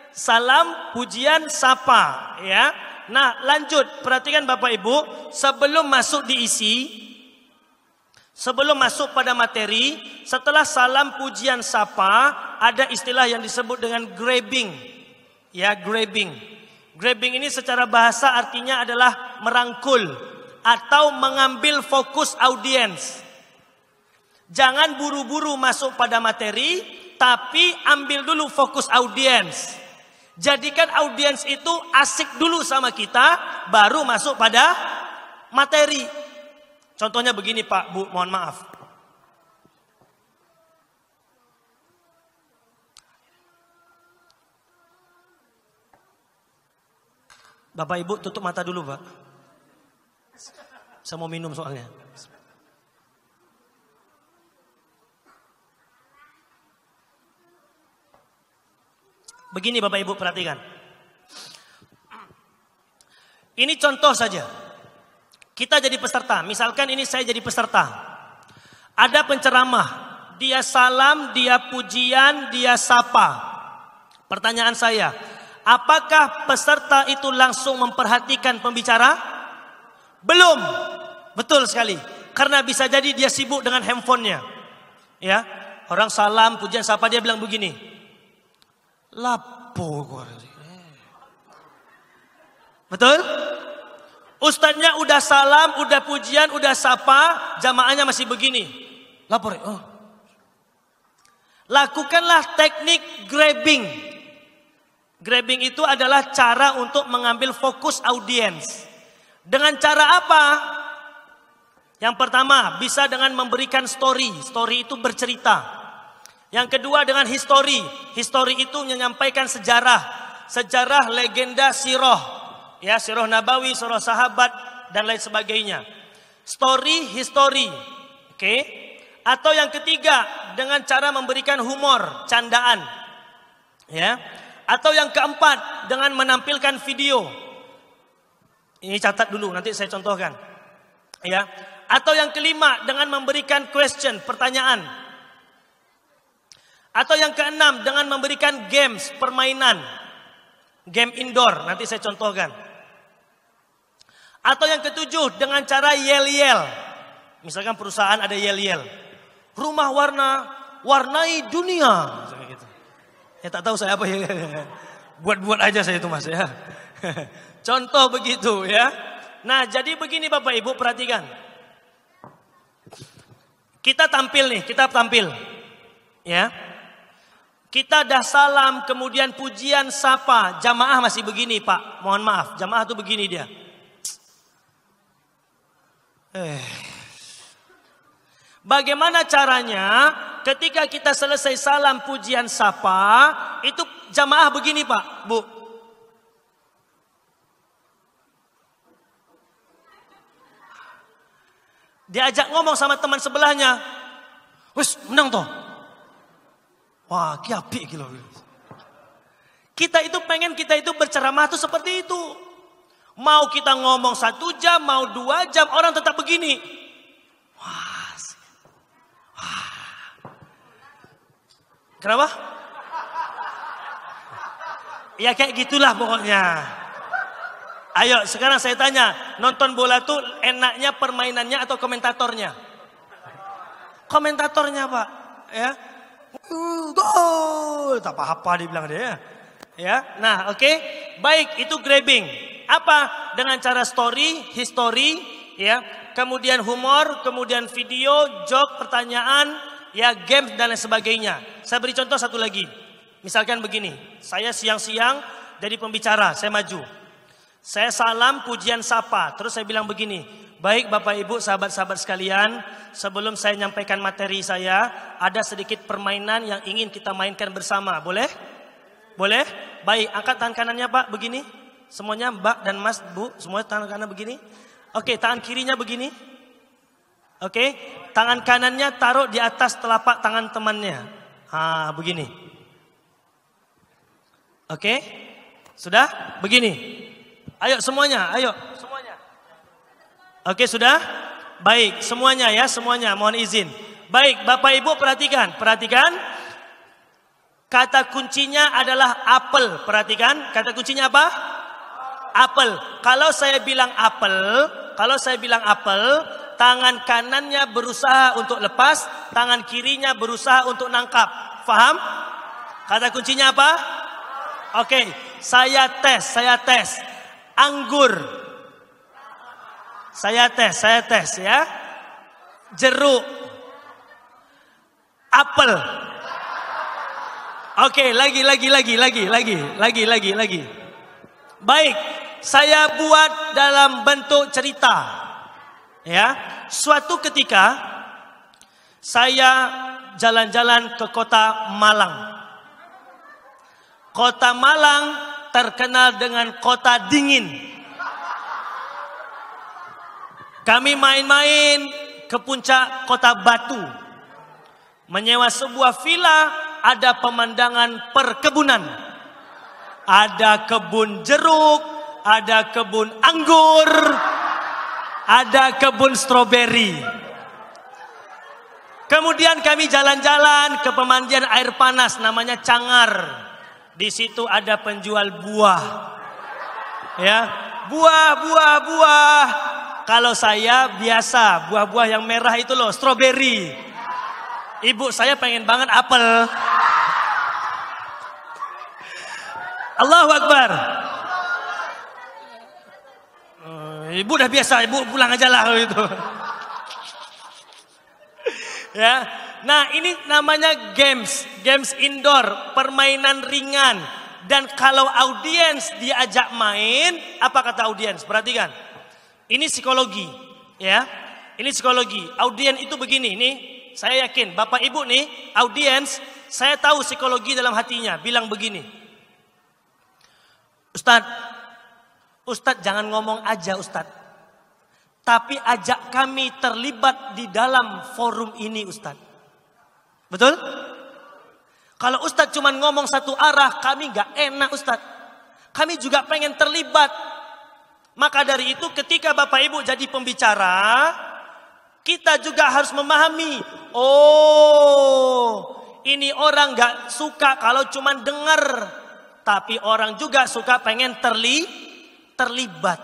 Salam, pujian, sapa. Ya. Nah lanjut. Perhatikan Bapak Ibu. Sebelum masuk diisi. Sebelum masuk pada materi, setelah salam pujian sapa, ada istilah yang disebut dengan grabbing. Ya, grabbing. Grabbing ini secara bahasa artinya adalah merangkul atau mengambil fokus audiens. Jangan buru-buru masuk pada materi, tapi ambil dulu fokus audiens. Jadikan audiens itu asik dulu sama kita, baru masuk pada materi. Contohnya begini Pak, Bu, mohon maaf. Bapak Ibu tutup mata dulu Pak. Saya mau minum soalnya. Begini Bapak Ibu perhatikan. Ini contoh saja. Kita jadi peserta, misalkan ini saya jadi peserta. Ada penceramah, dia salam, dia pujian, dia sapa. Pertanyaan saya, apakah peserta itu langsung memperhatikan pembicara? Belum. Betul sekali. Karena bisa jadi dia sibuk dengan handphonenya. Ya. Orang salam, pujian, sapa dia bilang begini. Lapo. Eh. Betul? Ustadznya udah salam, udah pujian, udah sapa, jamaahnya masih begini. Lapor. Oh. Lakukanlah teknik grabbing. Grabbing itu adalah cara untuk mengambil fokus audiens. Dengan cara apa? Yang pertama, bisa dengan memberikan story. Story itu bercerita. Yang kedua dengan history. History itu menyampaikan sejarah. Sejarah legenda siroh ya Sirah Nabawi, Sirah Sahabat dan lain sebagainya. Story history. Oke. Okay? Atau yang ketiga dengan cara memberikan humor, candaan. Ya. Atau yang keempat dengan menampilkan video. Ini catat dulu nanti saya contohkan. Ya. Atau yang kelima dengan memberikan question, pertanyaan. Atau yang keenam dengan memberikan games, permainan. Game indoor, nanti saya contohkan. Atau yang ketujuh dengan cara yel-yel. Misalkan perusahaan ada yel-yel. Rumah warna warnai dunia. Gitu. Ya tak tahu saya apa ya. Buat-buat aja saya itu mas ya. Contoh begitu ya. Nah jadi begini Bapak Ibu perhatikan. Kita tampil nih, kita tampil. Ya. Kita dah salam, kemudian pujian sapa. Jamaah masih begini Pak. Mohon maaf, jamaah tuh begini dia. Eh. Bagaimana caranya ketika kita selesai salam pujian sapa, itu jamaah begini Pak, Bu. Diajak ngomong sama teman sebelahnya. Wes, menang toh. Wah, kiapi kilo Kita itu pengen kita itu berceramah tuh seperti itu. Mau kita ngomong satu jam, mau dua jam, orang tetap begini. Wah. Kenapa? Ya kayak gitulah pokoknya. Ayo sekarang saya tanya, nonton bola tuh enaknya permainannya atau komentatornya? Komentatornya pak, ya. Tuh, tak apa-apa dibilang dia. Ya, nah oke, okay. baik itu grabbing. Apa? Dengan cara story, history, ya, kemudian humor, kemudian video, joke, pertanyaan, ya game dan lain sebagainya. Saya beri contoh satu lagi. Misalkan begini, saya siang-siang jadi pembicara, saya maju. Saya salam pujian sapa, terus saya bilang begini, Baik Bapak Ibu, sahabat-sahabat sekalian, sebelum saya nyampaikan materi saya, ada sedikit permainan yang ingin kita mainkan bersama. Boleh? Boleh? Baik, angkat tangan kanannya Pak, begini. Semuanya Mbak dan Mas, Bu, semuanya tangan kanan begini. Oke, tangan kirinya begini. Oke, tangan kanannya taruh di atas telapak tangan temannya. Ah, begini. Oke. Sudah? Begini. Ayo semuanya, ayo semuanya. Oke, sudah? Baik, semuanya ya, semuanya mohon izin. Baik, Bapak Ibu perhatikan, perhatikan. Kata kuncinya adalah apel, perhatikan. Kata kuncinya apa? apel. Kalau saya bilang apel, kalau saya bilang apel, tangan kanannya berusaha untuk lepas, tangan kirinya berusaha untuk nangkap. Faham? Kata kuncinya apa? Oke, okay. saya tes, saya tes. Anggur. Saya tes, saya tes ya. Jeruk. Apel. Oke, okay, lagi, lagi, lagi, lagi, lagi, lagi, lagi, lagi. Baik, saya buat dalam bentuk cerita. Ya, suatu ketika saya jalan-jalan ke kota Malang. Kota Malang terkenal dengan kota dingin. Kami main-main ke puncak kota Batu. Menyewa sebuah villa ada pemandangan perkebunan ada kebun jeruk, ada kebun anggur, ada kebun stroberi. Kemudian kami jalan-jalan ke pemandian air panas namanya Cangar. Di situ ada penjual buah. Ya, buah, buah, buah. Kalau saya biasa buah-buah yang merah itu loh, stroberi. Ibu saya pengen banget apel. Allahu Akbar. Eh, ibu udah biasa, ibu pulang aja lah itu. ya. Nah ini namanya games, games indoor, permainan ringan. Dan kalau audiens diajak main, apa kata audiens? Perhatikan, ini psikologi, ya. Ini psikologi. Audiens itu begini, nih. Saya yakin, bapak ibu nih, audiens, saya tahu psikologi dalam hatinya. Bilang begini, Ustadz, Ustadz jangan ngomong aja Ustadz. Tapi ajak kami terlibat di dalam forum ini Ustadz. Betul? Kalau Ustadz cuma ngomong satu arah kami gak enak Ustadz. Kami juga pengen terlibat. Maka dari itu ketika Bapak Ibu jadi pembicara, kita juga harus memahami. Oh, ini orang gak suka kalau cuma dengar tapi orang juga suka pengen terli, terlibat.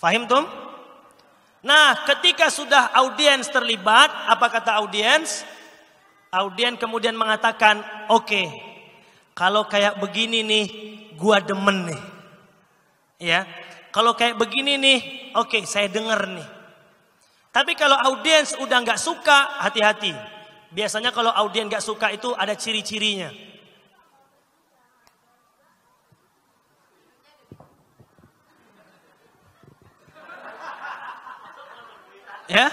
Fahim tuh? Nah, ketika sudah audiens terlibat, apa kata audiens? Audiens kemudian mengatakan, oke, okay, kalau kayak begini nih, gua demen nih. Ya, kalau kayak begini nih, oke, okay, saya denger nih. Tapi kalau audiens udah nggak suka, hati-hati. Biasanya kalau audiens nggak suka itu ada ciri-cirinya. Ya?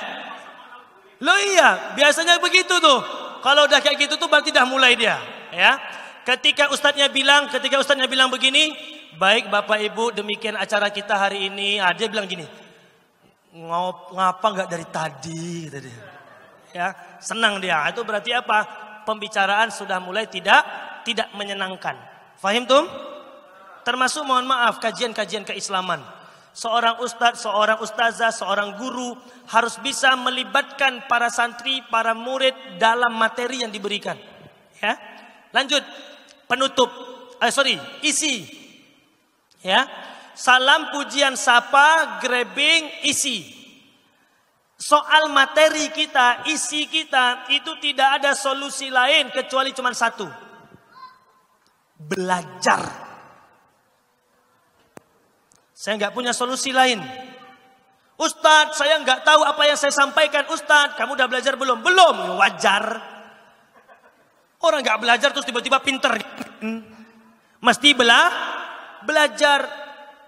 Lo iya, biasanya begitu tuh. Kalau udah kayak gitu tuh berarti dah mulai dia, ya. Ketika Ustaznya bilang, ketika Ustaznya bilang begini, baik Bapak Ibu, demikian acara kita hari ini. Ah, dia bilang gini, ngop, ngapa nggak dari tadi, gitu dia. Ya, senang dia. Ah, itu berarti apa? Pembicaraan sudah mulai tidak tidak menyenangkan. Fahim tuh? Termasuk mohon maaf kajian-kajian keislaman Seorang ustadz, seorang ustazah, seorang guru harus bisa melibatkan para santri, para murid dalam materi yang diberikan. Ya. Lanjut, penutup. Eh, sorry, isi. Ya. Salam pujian sapa, grabbing, isi. Soal materi kita, isi kita itu tidak ada solusi lain kecuali cuma satu. Belajar. Saya nggak punya solusi lain. Ustadz, saya nggak tahu apa yang saya sampaikan. Ustadz, kamu udah belajar belum? Belum, ya, wajar. Orang nggak belajar terus tiba-tiba pinter. Mesti belah, belajar.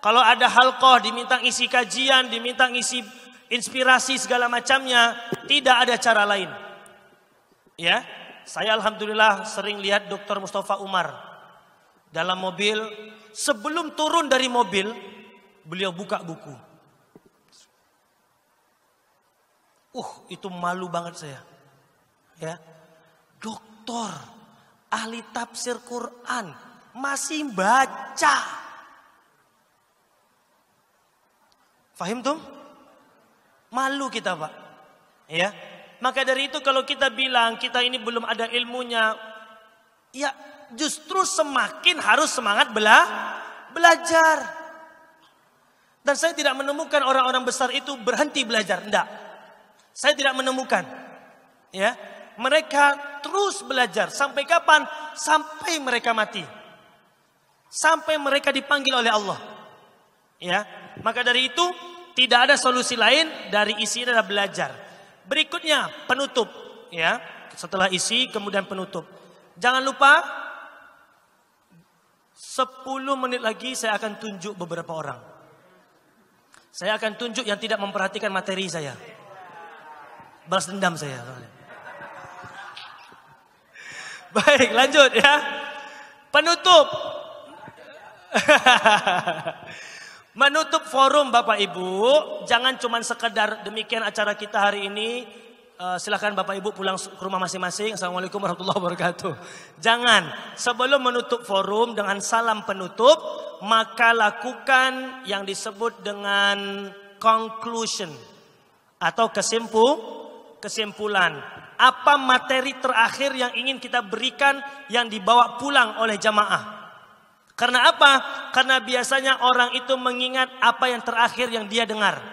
Kalau ada hal kok diminta isi kajian, diminta isi inspirasi segala macamnya, tidak ada cara lain. Ya, saya alhamdulillah sering lihat Dokter Mustafa Umar dalam mobil sebelum turun dari mobil beliau buka buku. Uh, itu malu banget saya. Ya. Doktor, ahli tafsir Quran, masih baca. Fahim tuh? Malu kita, Pak. Ya. Maka dari itu kalau kita bilang kita ini belum ada ilmunya, ya justru semakin harus semangat bela belajar. Dan saya tidak menemukan orang-orang besar itu berhenti belajar. Tidak. Saya tidak menemukan. Ya, mereka terus belajar sampai kapan? Sampai mereka mati. Sampai mereka dipanggil oleh Allah. Ya, maka dari itu tidak ada solusi lain dari isi adalah belajar. Berikutnya penutup. Ya, setelah isi kemudian penutup. Jangan lupa sepuluh menit lagi saya akan tunjuk beberapa orang. Saya akan tunjuk yang tidak memperhatikan materi saya. Balas dendam saya. Baik, lanjut ya. Penutup. Menutup forum Bapak Ibu, jangan cuma sekedar demikian acara kita hari ini, Eh, silahkan Bapak Ibu pulang ke rumah masing-masing. Assalamualaikum warahmatullahi wabarakatuh. Jangan sebelum menutup forum dengan salam penutup, maka lakukan yang disebut dengan conclusion atau kesimpul, kesimpulan. Apa materi terakhir yang ingin kita berikan yang dibawa pulang oleh jamaah? Karena apa? Karena biasanya orang itu mengingat apa yang terakhir yang dia dengar.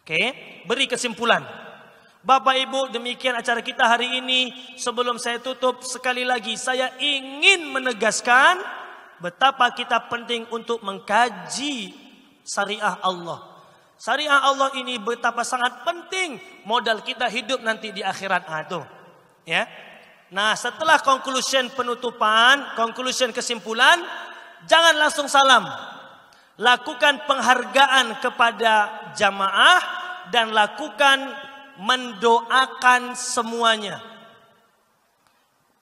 Oke, okay? beri kesimpulan. Bapak Ibu, demikian acara kita hari ini. Sebelum saya tutup, sekali lagi saya ingin menegaskan betapa kita penting untuk mengkaji syariah Allah. Syariah Allah ini betapa sangat penting modal kita hidup nanti di akhirat itu. Ah, ya. Nah, setelah conclusion penutupan, conclusion kesimpulan, jangan langsung salam. Lakukan penghargaan kepada jamaah dan lakukan mendoakan semuanya.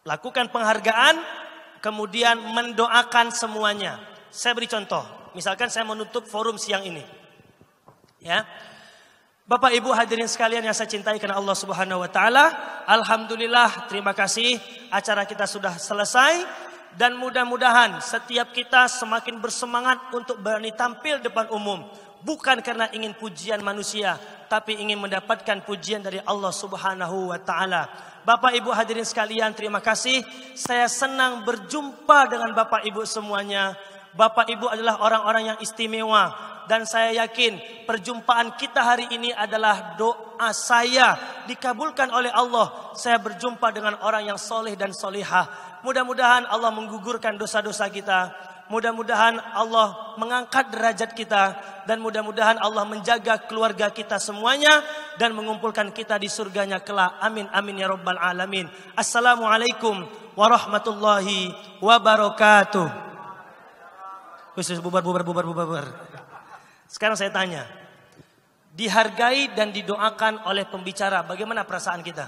Lakukan penghargaan, kemudian mendoakan semuanya. Saya beri contoh, misalkan saya menutup forum siang ini. Ya. Bapak Ibu hadirin sekalian yang saya cintai karena Allah Subhanahu wa taala, alhamdulillah terima kasih acara kita sudah selesai dan mudah-mudahan setiap kita semakin bersemangat untuk berani tampil depan umum bukan karena ingin pujian manusia tapi ingin mendapatkan pujian dari Allah Subhanahu wa taala. Bapak Ibu hadirin sekalian, terima kasih. Saya senang berjumpa dengan Bapak Ibu semuanya. Bapak Ibu adalah orang-orang yang istimewa dan saya yakin perjumpaan kita hari ini adalah doa saya dikabulkan oleh Allah. Saya berjumpa dengan orang yang soleh dan solehah. Mudah-mudahan Allah menggugurkan dosa-dosa kita. Mudah-mudahan Allah mengangkat derajat kita dan mudah-mudahan Allah menjaga keluarga kita semuanya dan mengumpulkan kita di surganya kelak. Amin amin ya rabbal alamin. Assalamualaikum warahmatullahi wabarakatuh. Khusus bubar bubar bubar bubar bubar. Sekarang saya tanya. Dihargai dan didoakan oleh pembicara, bagaimana perasaan kita?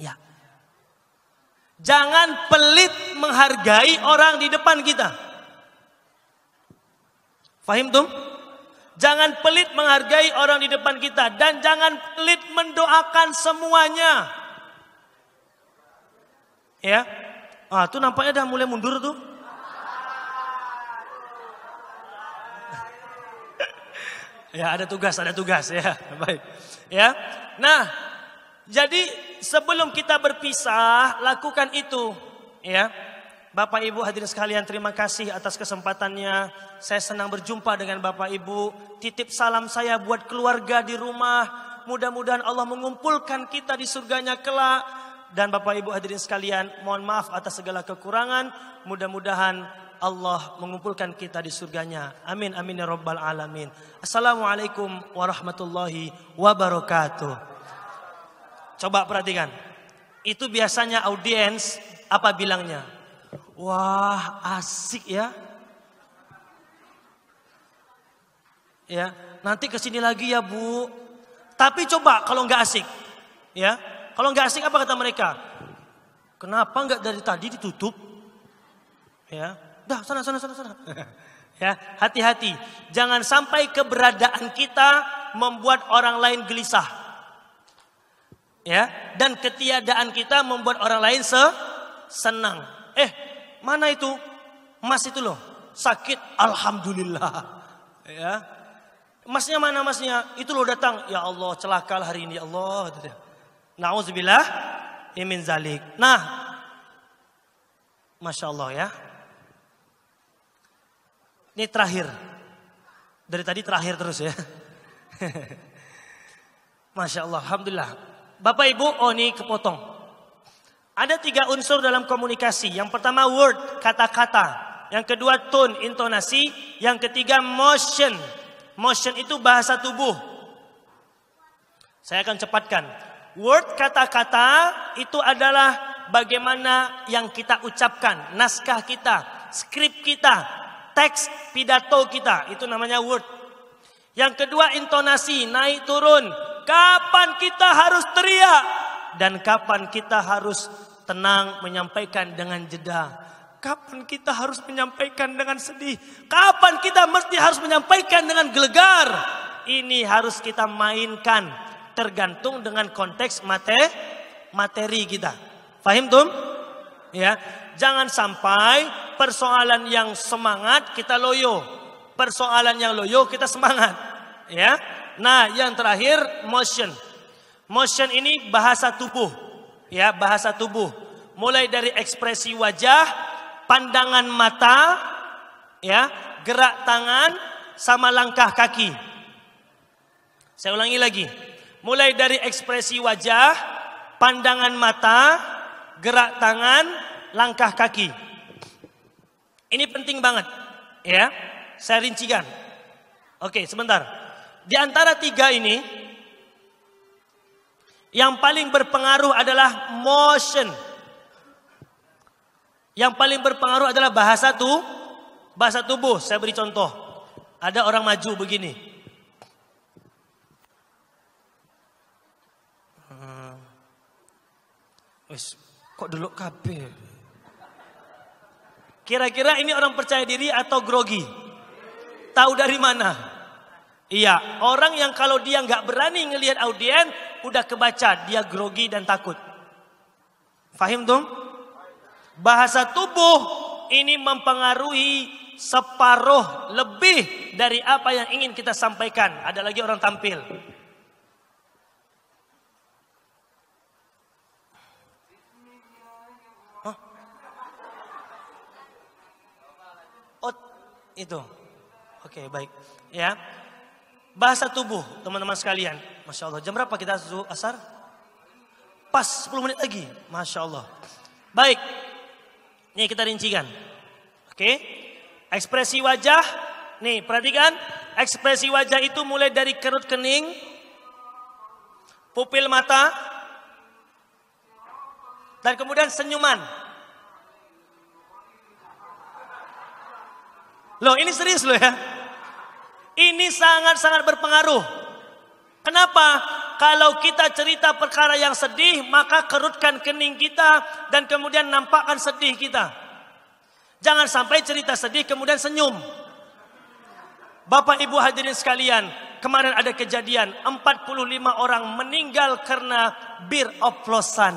Ya. Jangan pelit menghargai orang di depan kita. Fahim tuh? Jangan pelit menghargai orang di depan kita dan jangan pelit mendoakan semuanya. Ya. Ah, tuh nampaknya dah mulai mundur tuh. ya, ada tugas, ada tugas ya. Baik. Ya. Nah, jadi sebelum kita berpisah, lakukan itu. Ya. Bapak Ibu hadirin sekalian, terima kasih atas kesempatannya. Saya senang berjumpa dengan Bapak Ibu. Titip salam saya buat keluarga di rumah. Mudah-mudahan Allah mengumpulkan kita di surganya kelak. Dan Bapak Ibu hadirin sekalian, mohon maaf atas segala kekurangan. Mudah-mudahan Allah mengumpulkan kita di surganya. Amin amin ya rabbal alamin. Assalamualaikum warahmatullahi wabarakatuh. Coba perhatikan. Itu biasanya audiens apa bilangnya? Wah, asik ya. Ya, nanti ke sini lagi ya, Bu. Tapi coba kalau nggak asik. Ya. Kalau nggak asik apa kata mereka? Kenapa nggak dari tadi ditutup? Ya. Dah, sana sana sana sana. Ya, hati-hati. Jangan sampai keberadaan kita membuat orang lain gelisah ya dan ketiadaan kita membuat orang lain se senang eh mana itu emas itu loh sakit alhamdulillah ya emasnya mana emasnya itu loh datang ya Allah celaka hari ini ya Allah gitu nauzubillah imin zalik nah masya Allah ya ini terakhir dari tadi terakhir terus ya masya Allah alhamdulillah Bapak Ibu, oh ini kepotong. Ada tiga unsur dalam komunikasi. Yang pertama word, kata-kata. Yang kedua tone, intonasi. Yang ketiga motion. Motion itu bahasa tubuh. Saya akan cepatkan. Word, kata-kata itu adalah bagaimana yang kita ucapkan. Naskah kita, skrip kita, teks pidato kita. Itu namanya word. Yang kedua intonasi, naik turun. Kapan kita harus teriak dan kapan kita harus tenang menyampaikan dengan jeda. Kapan kita harus menyampaikan dengan sedih? Kapan kita mesti harus menyampaikan dengan gelegar? Ini harus kita mainkan tergantung dengan konteks materi materi kita. Fahim tuh? Ya, jangan sampai persoalan yang semangat kita loyo. Persoalan yang loyo kita semangat. Ya, Nah, yang terakhir motion. Motion ini bahasa tubuh. Ya, bahasa tubuh. Mulai dari ekspresi wajah, pandangan mata, ya, gerak tangan sama langkah kaki. Saya ulangi lagi. Mulai dari ekspresi wajah, pandangan mata, gerak tangan, langkah kaki. Ini penting banget, ya. Saya rincikan. Oke, sebentar. Di antara tiga ini, yang paling berpengaruh adalah motion. Yang paling berpengaruh adalah bahasa tuh, bahasa tubuh. Saya beri contoh. Ada orang maju begini. Hmm. Wis, kok dulu kabel? Kira-kira ini orang percaya diri atau grogi? Tahu dari mana? Iya, orang yang kalau dia nggak berani ngelihat audien, udah kebaca, dia grogi dan takut. Fahim dong? Bahasa tubuh ini mempengaruhi separuh lebih dari apa yang ingin kita sampaikan. Ada lagi orang tampil. Oh, itu. Oke, okay, baik. Ya. Bahasa tubuh, teman-teman sekalian. Masya Allah. Jam berapa kita asar? Pas 10 menit lagi. Masya Allah. Baik. Ini kita rincikan. Oke. Ekspresi wajah. Nih, perhatikan. Ekspresi wajah itu mulai dari kerut kening. Pupil mata. Dan kemudian senyuman. Loh, ini serius loh ya. Ini sangat-sangat berpengaruh. Kenapa? Kalau kita cerita perkara yang sedih, maka kerutkan kening kita dan kemudian nampakkan sedih kita. Jangan sampai cerita sedih kemudian senyum. Bapak Ibu hadirin sekalian, kemarin ada kejadian 45 orang meninggal karena bir oplosan.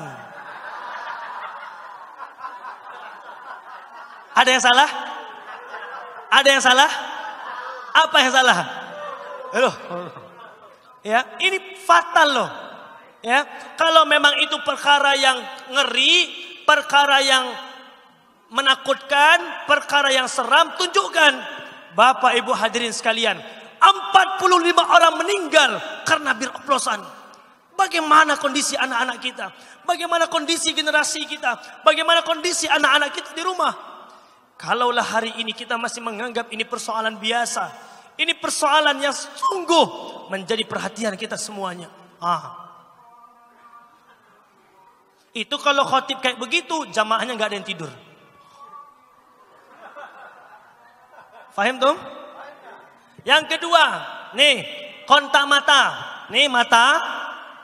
Ada yang salah? Ada yang salah? Apa yang salah? Loh. Ya, ini fatal loh. Ya, kalau memang itu perkara yang ngeri, perkara yang menakutkan, perkara yang seram, tunjukkan. Bapak Ibu hadirin sekalian, 45 orang meninggal karena bir oplosan Bagaimana kondisi anak-anak kita? Bagaimana kondisi generasi kita? Bagaimana kondisi anak-anak kita di rumah? Kalaulah hari ini kita masih menganggap ini persoalan biasa, ini persoalan yang sungguh menjadi perhatian kita semuanya. Ah. Itu kalau khotib kayak begitu, jamaahnya nggak ada yang tidur. Fahim tuh? Yang kedua, nih kontak mata, nih mata,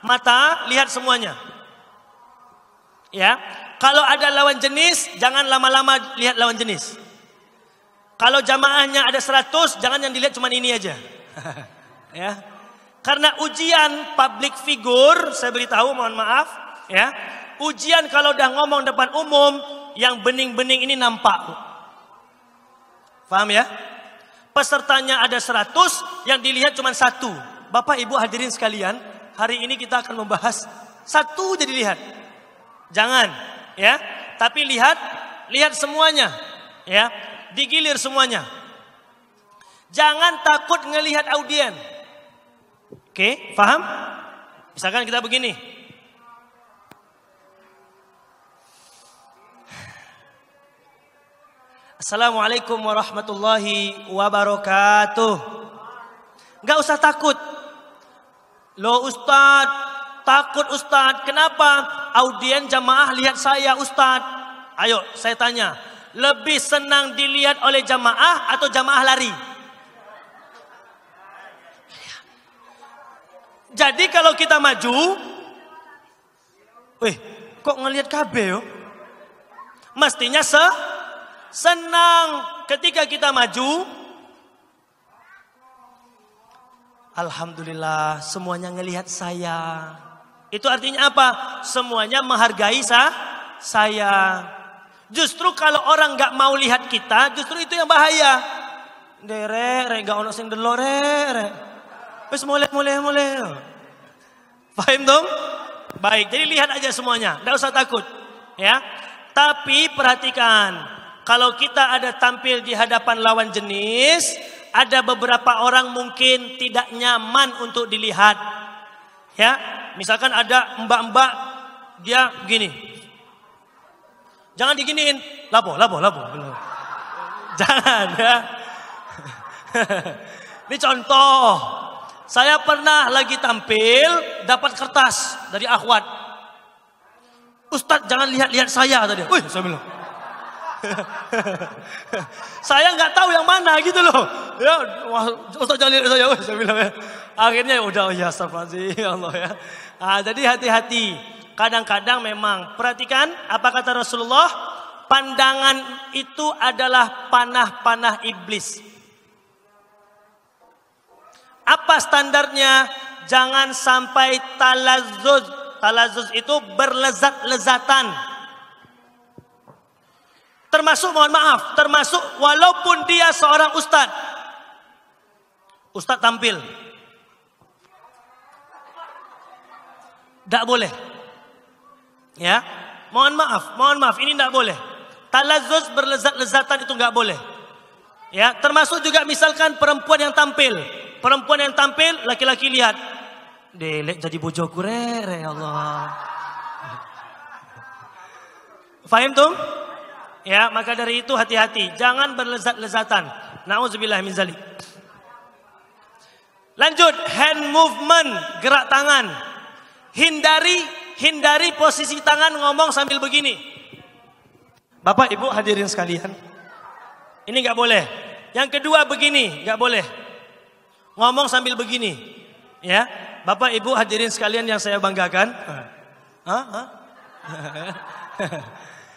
mata lihat semuanya. Ya, kalau ada lawan jenis, jangan lama-lama lihat lawan jenis. Kalau jamaahnya ada 100, jangan yang dilihat cuma ini aja. ya. Karena ujian public figure, saya beritahu mohon maaf, ya. Ujian kalau udah ngomong depan umum, yang bening-bening ini nampak. Paham ya? Pesertanya ada 100, yang dilihat cuma satu. Bapak Ibu hadirin sekalian, hari ini kita akan membahas satu jadi lihat. Jangan ya. Tapi lihat, lihat semuanya, ya. Digilir semuanya. Jangan takut ngelihat audien. Oke, paham? Misalkan kita begini. Assalamualaikum warahmatullahi wabarakatuh. Gak usah takut. Lo Ustadz, Takut Ustadz, kenapa? Audien jamaah lihat saya Ustadz. Ayo saya tanya, lebih senang dilihat oleh jamaah atau jamaah lari? Jadi kalau kita maju, weh kok ngelihat KB yo? Mestinya se senang ketika kita maju. Alhamdulillah semuanya ngelihat saya. Itu artinya apa? Semuanya menghargai sah, saya. Justru kalau orang nggak mau lihat kita, justru itu yang bahaya. Dere, re, gak ono sing delo, re, re. Wis mulai, mulai, mulai. Paham dong? Baik, jadi lihat aja semuanya. Nggak usah takut. Ya. Tapi perhatikan. Kalau kita ada tampil di hadapan lawan jenis, ada beberapa orang mungkin tidak nyaman untuk dilihat. Ya, Misalkan ada mbak-mbak dia begini. Jangan diginiin. labo, labo, labo, Jangan ya. Ini contoh. Saya pernah lagi tampil dapat kertas dari akhwat. Ustadz jangan lihat-lihat saya tadi. Wih, saya bilang. saya nggak tahu yang mana gitu loh. Ya, wah, Ustaz jangan lihat saya. Wih, saya bilang ya. Akhirnya udah ya, ya Allah ya. Nah, jadi hati-hati. Kadang-kadang memang perhatikan apa kata Rasulullah, pandangan itu adalah panah-panah iblis. Apa standarnya? Jangan sampai talazuz. Talazuz itu berlezat-lezatan. Termasuk mohon maaf, termasuk walaupun dia seorang ustadz. Ustad tampil, Tidak boleh. Ya, mohon maaf, mohon maaf, ini tidak boleh. Talazuz berlezat-lezatan itu nggak boleh. Ya, termasuk juga misalkan perempuan yang tampil, perempuan yang tampil, laki-laki lihat, delek jadi bojoku ya Allah. Fahim tuh? Ya, maka dari itu hati-hati, jangan berlezat-lezatan. Nauzubillah min Lanjut, hand movement, gerak tangan. Hindari hindari posisi tangan ngomong sambil begini. Bapak Ibu hadirin sekalian. Ini nggak boleh. Yang kedua begini, nggak boleh. Ngomong sambil begini. Ya. Bapak Ibu hadirin sekalian yang saya banggakan.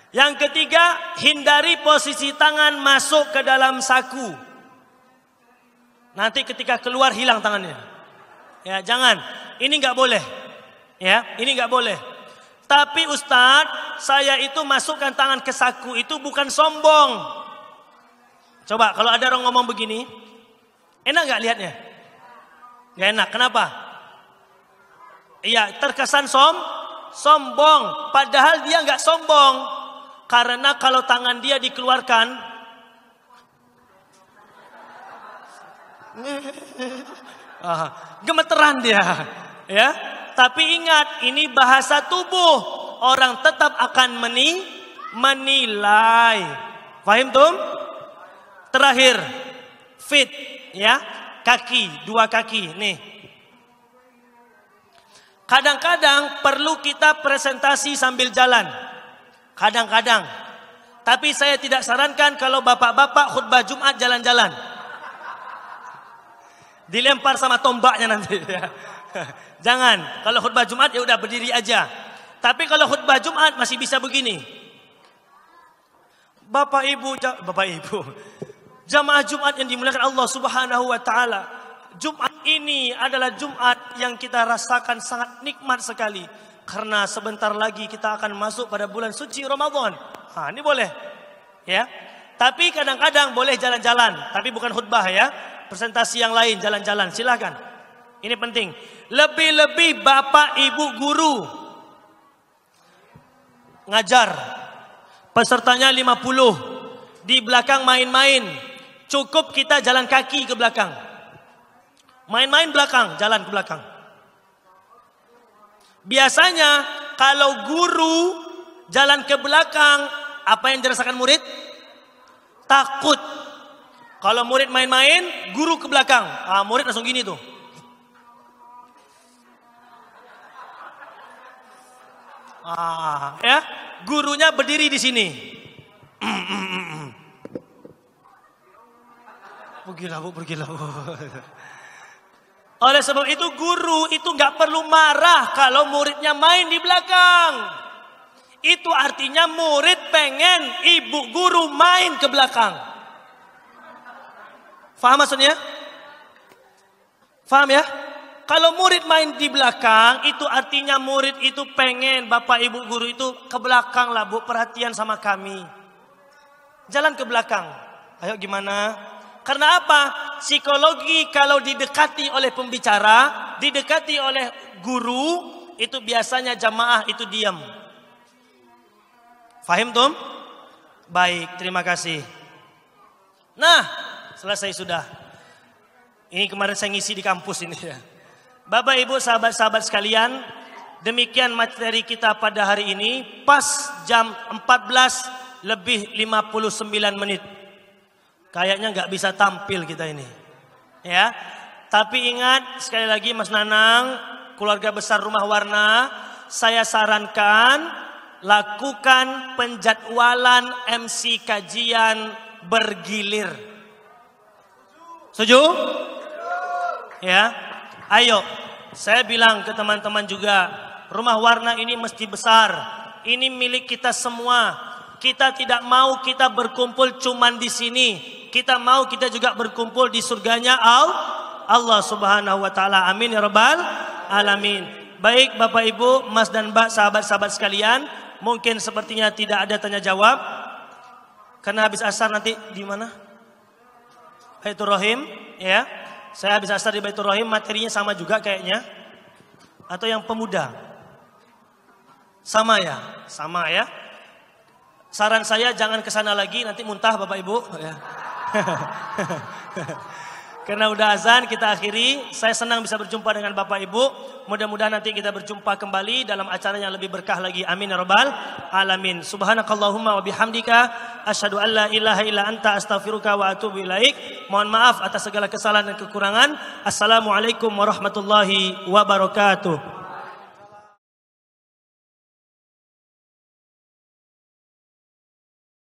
Yang ketiga, hindari posisi tangan masuk ke dalam saku. Nanti ketika keluar hilang tangannya. Ya, jangan. Ini nggak boleh. Ya, ini nggak boleh. Tapi Ustadz, saya itu masukkan tangan ke saku itu bukan sombong. Coba kalau ada orang ngomong begini, enak nggak lihatnya? Gak enak. Kenapa? Iya, terkesan som, sombong. Padahal dia nggak sombong. Karena kalau tangan dia dikeluarkan, gemeteran dia, ya. Tapi ingat, ini bahasa tubuh. Orang tetap akan meni menilai. Fahim tum? Terakhir, fit ya, kaki, dua kaki nih. Kadang-kadang perlu kita presentasi sambil jalan. Kadang-kadang. Tapi saya tidak sarankan kalau bapak-bapak khutbah Jumat jalan-jalan. Dilempar sama tombaknya nanti. Ya. Jangan. Kalau khutbah Jumat ya udah berdiri aja. Tapi kalau khutbah Jumat masih bisa begini. Bapak Ibu, Bapak Ibu. Jamaah Jumat yang dimuliakan Allah Subhanahu wa taala. Jumat ini adalah Jumat yang kita rasakan sangat nikmat sekali karena sebentar lagi kita akan masuk pada bulan suci Ramadan. Ha, ini boleh. Ya. Tapi kadang-kadang boleh jalan-jalan, tapi bukan khutbah ya. Presentasi yang lain jalan-jalan, Silahkan, Ini penting. Lebih-lebih bapak ibu guru ngajar. Pesertanya 50. Di belakang main-main. Cukup kita jalan kaki ke belakang. Main-main belakang, jalan ke belakang. Biasanya kalau guru jalan ke belakang, apa yang dirasakan murid? Takut. Kalau murid main-main, guru ke belakang. Ah, murid langsung gini tuh. Ah, ya, gurunya berdiri di sini. Pergilah bu, pergilah bu. Oleh sebab itu guru itu nggak perlu marah kalau muridnya main di belakang. Itu artinya murid pengen ibu guru main ke belakang. Faham maksudnya? Faham ya? Kalau murid main di belakang, itu artinya murid itu pengen Bapak Ibu guru itu ke belakang lah Bu, perhatian sama kami. Jalan ke belakang. Ayo gimana? Karena apa? Psikologi kalau didekati oleh pembicara, didekati oleh guru, itu biasanya jamaah itu diam. Fahim tuh? Baik, terima kasih. Nah, selesai sudah. Ini kemarin saya ngisi di kampus ini ya. Bapak Ibu sahabat-sahabat sekalian, demikian materi kita pada hari ini pas jam 14 lebih 59 menit. Kayaknya nggak bisa tampil kita ini. Ya. Tapi ingat sekali lagi Mas Nanang, keluarga besar Rumah Warna, saya sarankan lakukan penjadwalan MC kajian bergilir. Setuju? Ya. Ayo, saya bilang ke teman-teman juga, rumah warna ini mesti besar. Ini milik kita semua. Kita tidak mau kita berkumpul cuman di sini. Kita mau kita juga berkumpul di surganya Allah Subhanahu wa taala. Amin ya rabbal alamin. Baik Bapak Ibu, Mas dan Mbak, sahabat-sahabat sekalian, mungkin sepertinya tidak ada tanya jawab. Karena habis asar nanti di mana? Baitur Rahim, ya. Saya habis asar di Baitur Rahim, materinya sama juga kayaknya. Atau yang pemuda. Sama ya, sama ya. Saran saya jangan ke sana lagi, nanti muntah Bapak Ibu. Ya. Karena udah azan kita akhiri. Saya senang bisa berjumpa dengan Bapak Ibu. Mudah-mudahan nanti kita berjumpa kembali dalam acara yang lebih berkah lagi. Amin ya rabbal alamin. Subhanakallahumma wa bihamdika asyhadu an la ilaha illa anta astaghfiruka wa atubu ilaik. Mohon maaf atas segala kesalahan dan kekurangan. Assalamualaikum warahmatullahi wabarakatuh.